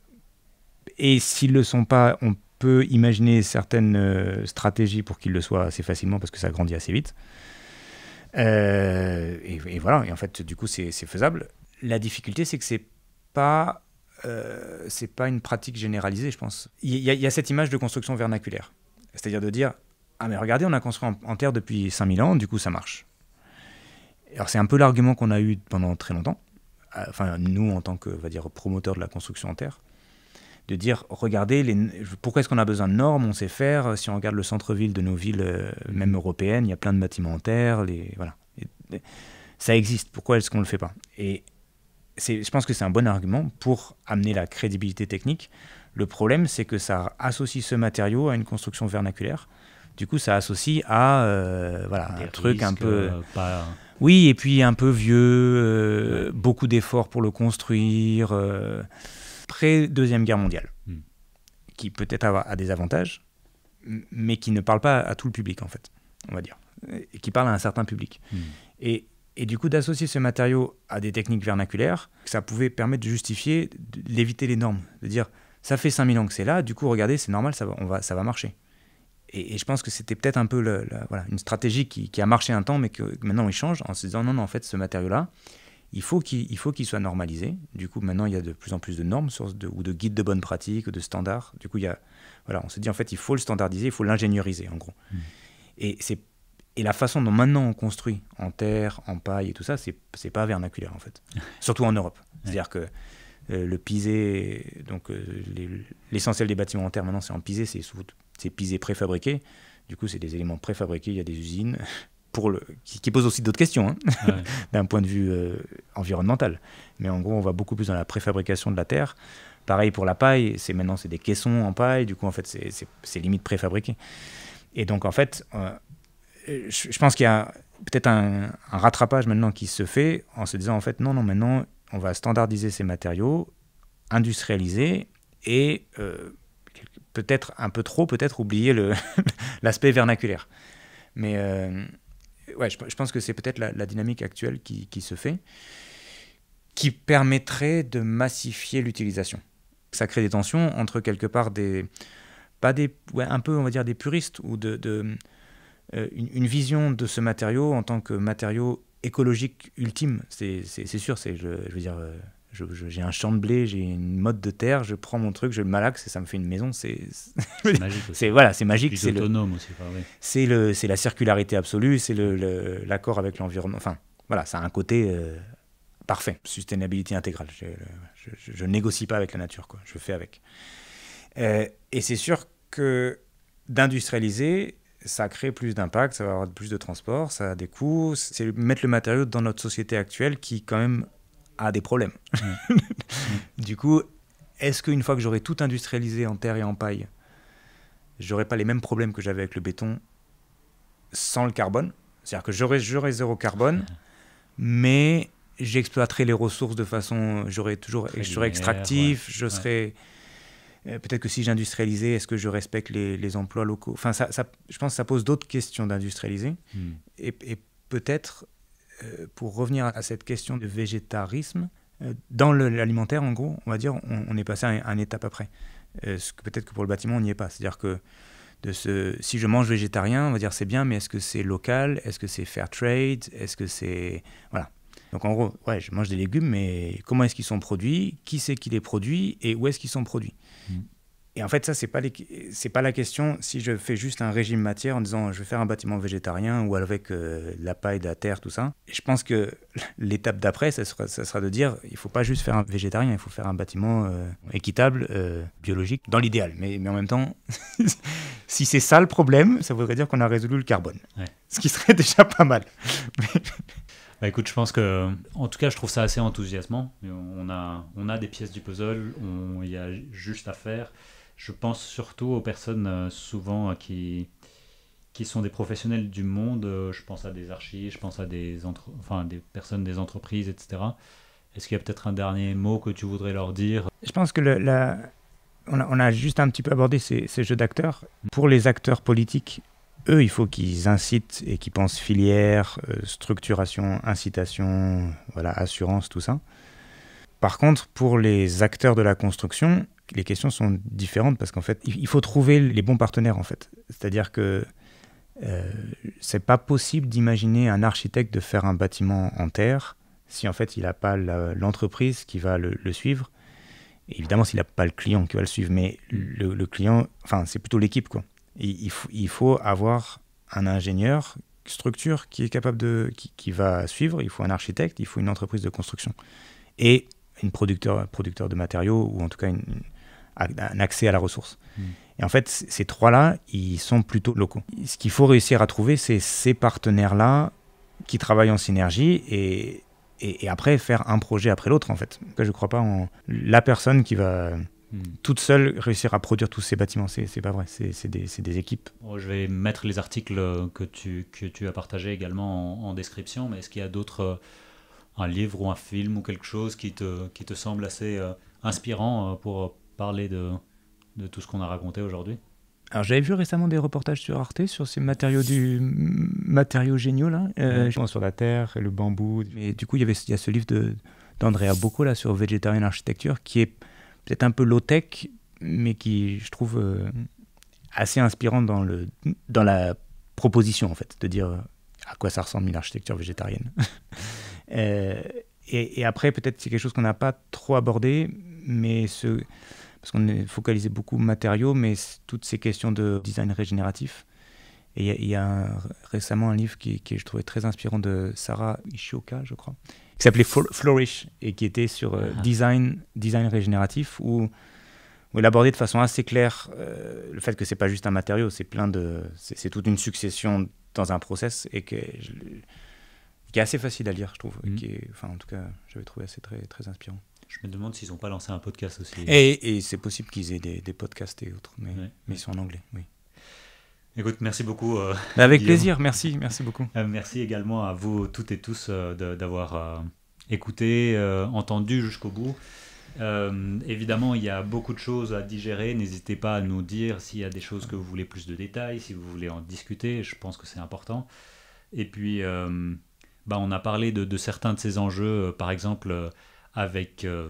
et s'ils ne le sont pas, on peut imaginer certaines stratégies pour qu'ils le soient assez facilement parce que ça grandit assez vite. Euh, et, voilà, et en fait, du coup, c'est faisable. La difficulté, c'est que c'est pas, euh, c'est pas une pratique généralisée, je pense. Il y, a, cette image de construction vernaculaire, c'est-à-dire de dire ah mais regardez, on a construit en, terre depuis 5000 ans, du coup ça marche. Alors c'est un peu l'argument qu'on a eu pendant très longtemps, euh, enfin nous en tant que va dire promoteur de la construction en terre, de dire, regardez, les, pourquoi est-ce qu'on a besoin de normes On sait faire. Si on regarde le centre-ville de nos villes, euh, même européennes, il y a plein de bâtiments en terre. Les, voilà. ça existe. Pourquoi est-ce qu'on ne le fait pas Et je pense que c'est un bon argument pour amener la crédibilité technique. Le problème, c'est que ça associe ce matériau à une construction vernaculaire. Du coup, ça associe à euh, voilà, Des trucs truc un peu. Euh, oui, et puis un peu vieux, beaucoup d'efforts pour le construire pré-deuxième guerre mondiale, hmm. qui peut-être a, des avantages, mais qui ne parle pas à tout le public en fait, on va dire, et qui parle à un certain public. Hmm. Et, et du coup, d'associer ce matériau à des techniques vernaculaires, ça pouvait permettre de justifier, d'éviter les normes, de dire ça fait 5000 ans que c'est là, du coup, regardez, c'est normal, ça va, on va, ça va marcher. Et, je pense que c'était peut-être un peu le, voilà, une stratégie qui, qui, a marché un temps, mais que maintenant il change en se disant non, non, en fait, ce matériau-là, il faut qu'il soit normalisé. Du coup, maintenant, il y a de plus en plus de normes de, ou de guides de bonne pratiques ou de standards. Du coup, il y a, voilà, on se dit en fait, il faut le standardiser, il faut l'ingénieriser, en gros. Mmh. Et c'est et la façon dont maintenant on construit en terre, en paille et tout ça, c'est pas vernaculaire en fait. Surtout en Europe. C'est-à-dire que euh, le pisé, donc euh, l'essentiel des bâtiments en terre maintenant c'est en pisé, c'est pisé préfabriqué. Du coup, c'est des éléments préfabriqués. Il y a des usines, le, qui, pose aussi d'autres questions hein, d'un point de vue euh, environnemental. Mais en gros, on va beaucoup plus dans la préfabrication de la terre. Pareil pour la paille, c'est maintenant c'est des caissons en paille, du coup en fait c'est limite préfabriqué. Et donc en fait, euh, je, pense qu'il y a peut-être un, rattrapage maintenant qui se fait en se disant en fait non non maintenant on va standardiser ces matériaux, industrialiser et euh, peut-être un peu trop peut-être oublier l'aspect vernaculaire. Mais ouais, je, pense que c'est peut-être la, dynamique actuelle qui, se fait, qui permettrait de massifier l'utilisation. Ça crée des tensions entre quelque part des, pas des, un peu on va dire des puristes ou de, euh, une, vision de ce matériau en tant que matériau écologique ultime. C'est sûr, c'est je, veux dire. Euh, j'ai un champ de blé, j'ai une motte de terre, je prends mon truc, je le malaxe et ça me fait une maison. C'est magique. C'est voilà, c'est magique. C'est autonome le, aussi. C'est le, la circularité absolue, c'est le, l'accord avec l'environnement. Enfin, voilà, ça a un côté euh, parfait, sustainability intégrale. Je, je, négocie pas avec la nature, quoi. Je fais avec. Euh, et c'est sûr que d'industrialiser, ça crée plus d'impact, ça va avoir plus de transport, ça a des coûts. C'est mettre le matériau dans notre société actuelle qui quand même a des problèmes. du coup, est-ce qu'une fois que j'aurai tout industrialisé en terre et en paille, j'aurai pas les mêmes problèmes que j'avais avec le béton sans le carbone C'est-à-dire que j'aurai zéro carbone, mais j'exploiterai les ressources de façon. J'aurai toujours. je serai extractif, je serai. Euh, peut-être que si j'industrialisais, est-ce que je respecte les, emplois locaux Enfin, ça, je pense que ça pose d'autres questions d'industrialiser. Hmm. et peut-être euh, pour revenir à cette question de végétarisme, euh, dans l'alimentaire, en gros, on va dire, on, est passé à, un, étape après. Euh, ce que peut-être que pour le bâtiment, on n'y est pas. C'est-à-dire que de ce, si je mange végétarien, on va dire c'est bien, mais est-ce que c'est local Est-ce que c'est fair trade Est-ce que c'est voilà. Donc en gros, ouais, je mange des légumes, mais comment est-ce qu'ils sont produits Qui c'est qui les produit et où est-ce qu'ils sont produits mmh. Et en fait, ça, c'est pas, pas la question si je fais juste un régime matière en disant je vais faire un bâtiment végétarien ou avec euh, la paille, de la terre, tout ça. Et je pense que l'étape d'après, ça sera, ça sera, de dire il faut pas juste faire un végétarien, il faut faire un bâtiment euh, équitable, euh, biologique, dans l'idéal. Mais, mais en même temps, si c'est ça le problème, ça voudrait dire qu'on a résolu le carbone. Ce qui serait déjà pas mal. Bah, écoute, je pense que, en tout cas, je trouve ça assez enthousiasmant. On a, on a des pièces du puzzle, il y a juste à faire. Je pense surtout aux personnes euh, souvent euh, qui, qui sont des professionnels du monde. Euh, je pense à des archives, je pense à des, enfin, des personnes des entreprises, etc. Est-ce qu'il y a peut-être un dernier mot que tu voudrais leur dire Je pense que là, on, a, juste un petit peu abordé ces, jeux d'acteurs. Pour les acteurs politiques, eux, il faut qu'ils incitent et qu'ils pensent filière, structuration, incitation, voilà, assurance, tout ça. Par contre, pour les acteurs de la construction, les questions sont différentes parce qu'en fait, il faut trouver les bons partenaires en fait. C'est-à-dire que euh, c'est pas possible d'imaginer un architecte de faire un bâtiment en terre si en fait il n'a pas l'entreprise qui va le, suivre. évidemment, s'il n'a pas le client qui va le suivre, mais le, client, enfin, c'est plutôt l'équipe quoi. Il, faut, avoir un ingénieur structure qui est capable de, qui, va suivre. Il faut un architecte, il faut une entreprise de construction et une producteur, producteur de matériaux ou en tout cas une un accès à la ressource. Hmm. Et en fait, ces trois-là, ils sont plutôt locaux. Ce qu'il faut réussir à trouver, c'est ces partenaires-là qui travaillent en synergie et, et, après faire un projet après l'autre, en fait. Je ne crois pas en la personne qui va hmm. toute seule réussir à produire tous ces bâtiments. C'est pas vrai, c'est des, des, équipes. Oh, je vais mettre les articles euh, que tu, que tu as partagés également en, description, mais est-ce qu'il y a d'autres, euh, un livre ou un film ou quelque chose qui te, qui te semble assez euh, inspirant pour parler de, tout ce qu'on a raconté aujourd'hui alors j'avais vu récemment des reportages sur Arte sur ces matériaux du matériaux géniaux là, euh, sur la terre, et le bambou. et du coup il y avait a ce livre de d'Andrea Bocco là sur végétarienne architecture qui est peut-être un peu low tech mais qui je trouve euh, assez inspirant dans le dans la proposition en fait de dire euh, à quoi ça ressemble une architecture végétarienne. et, et, après peut-être c'est quelque chose qu'on n'a pas trop abordé mais ce parce qu'on est focalisé beaucoup matériaux, mais toutes ces questions de design régénératif. Et il y, a, récemment un livre qui, qui, je trouvais très inspirant de Sarah Ishioka, je crois, qui s'appelait Flourish et qui était sur euh, ah. design, design régénératif, où, où, il abordait de façon assez claire euh, le fait que c'est pas juste un matériau, c'est plein de, c'est toute une succession dans un process et que qui est assez facile à lire, je trouve, mm. qui est, enfin en tout cas, j'avais trouvé assez très très inspirant. Je me demande s'ils n'ont pas lancé un podcast aussi. Et, c'est possible qu'ils aient des, podcasts et autres, mais, mais, ils sont en anglais, oui. Écoute, merci beaucoup. Euh, Avec plaisir, merci, merci beaucoup. Euh, merci également à vous toutes et tous euh, d'avoir écouté, entendu jusqu'au bout. évidemment, il y a beaucoup de choses à digérer. N'hésitez pas à nous dire s'il y a des choses que vous voulez plus de détails, si vous voulez en discuter. Je pense que c'est important. Et puis, bah, on a parlé de, de, certains de ces enjeux. par exemple, avec euh,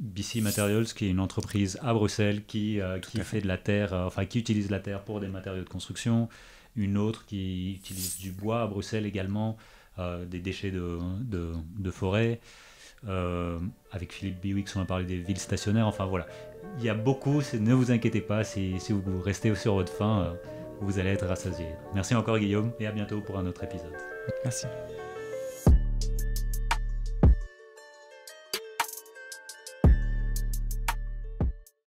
BC Materials, qui est une entreprise à Bruxelles qui, euh, qui fait, de la terre, euh, enfin qui utilise la terre pour des matériaux de construction, une autre qui utilise du bois à Bruxelles également, des déchets de, de, forêt. avec Philippe Biwix, on a parlé des villes stationnaires. Enfin voilà, il y a beaucoup. Ne vous inquiétez pas, si, vous restez sur votre faim, vous allez être rassasié. Merci encore, Guillaume, et à bientôt pour un autre épisode. Merci.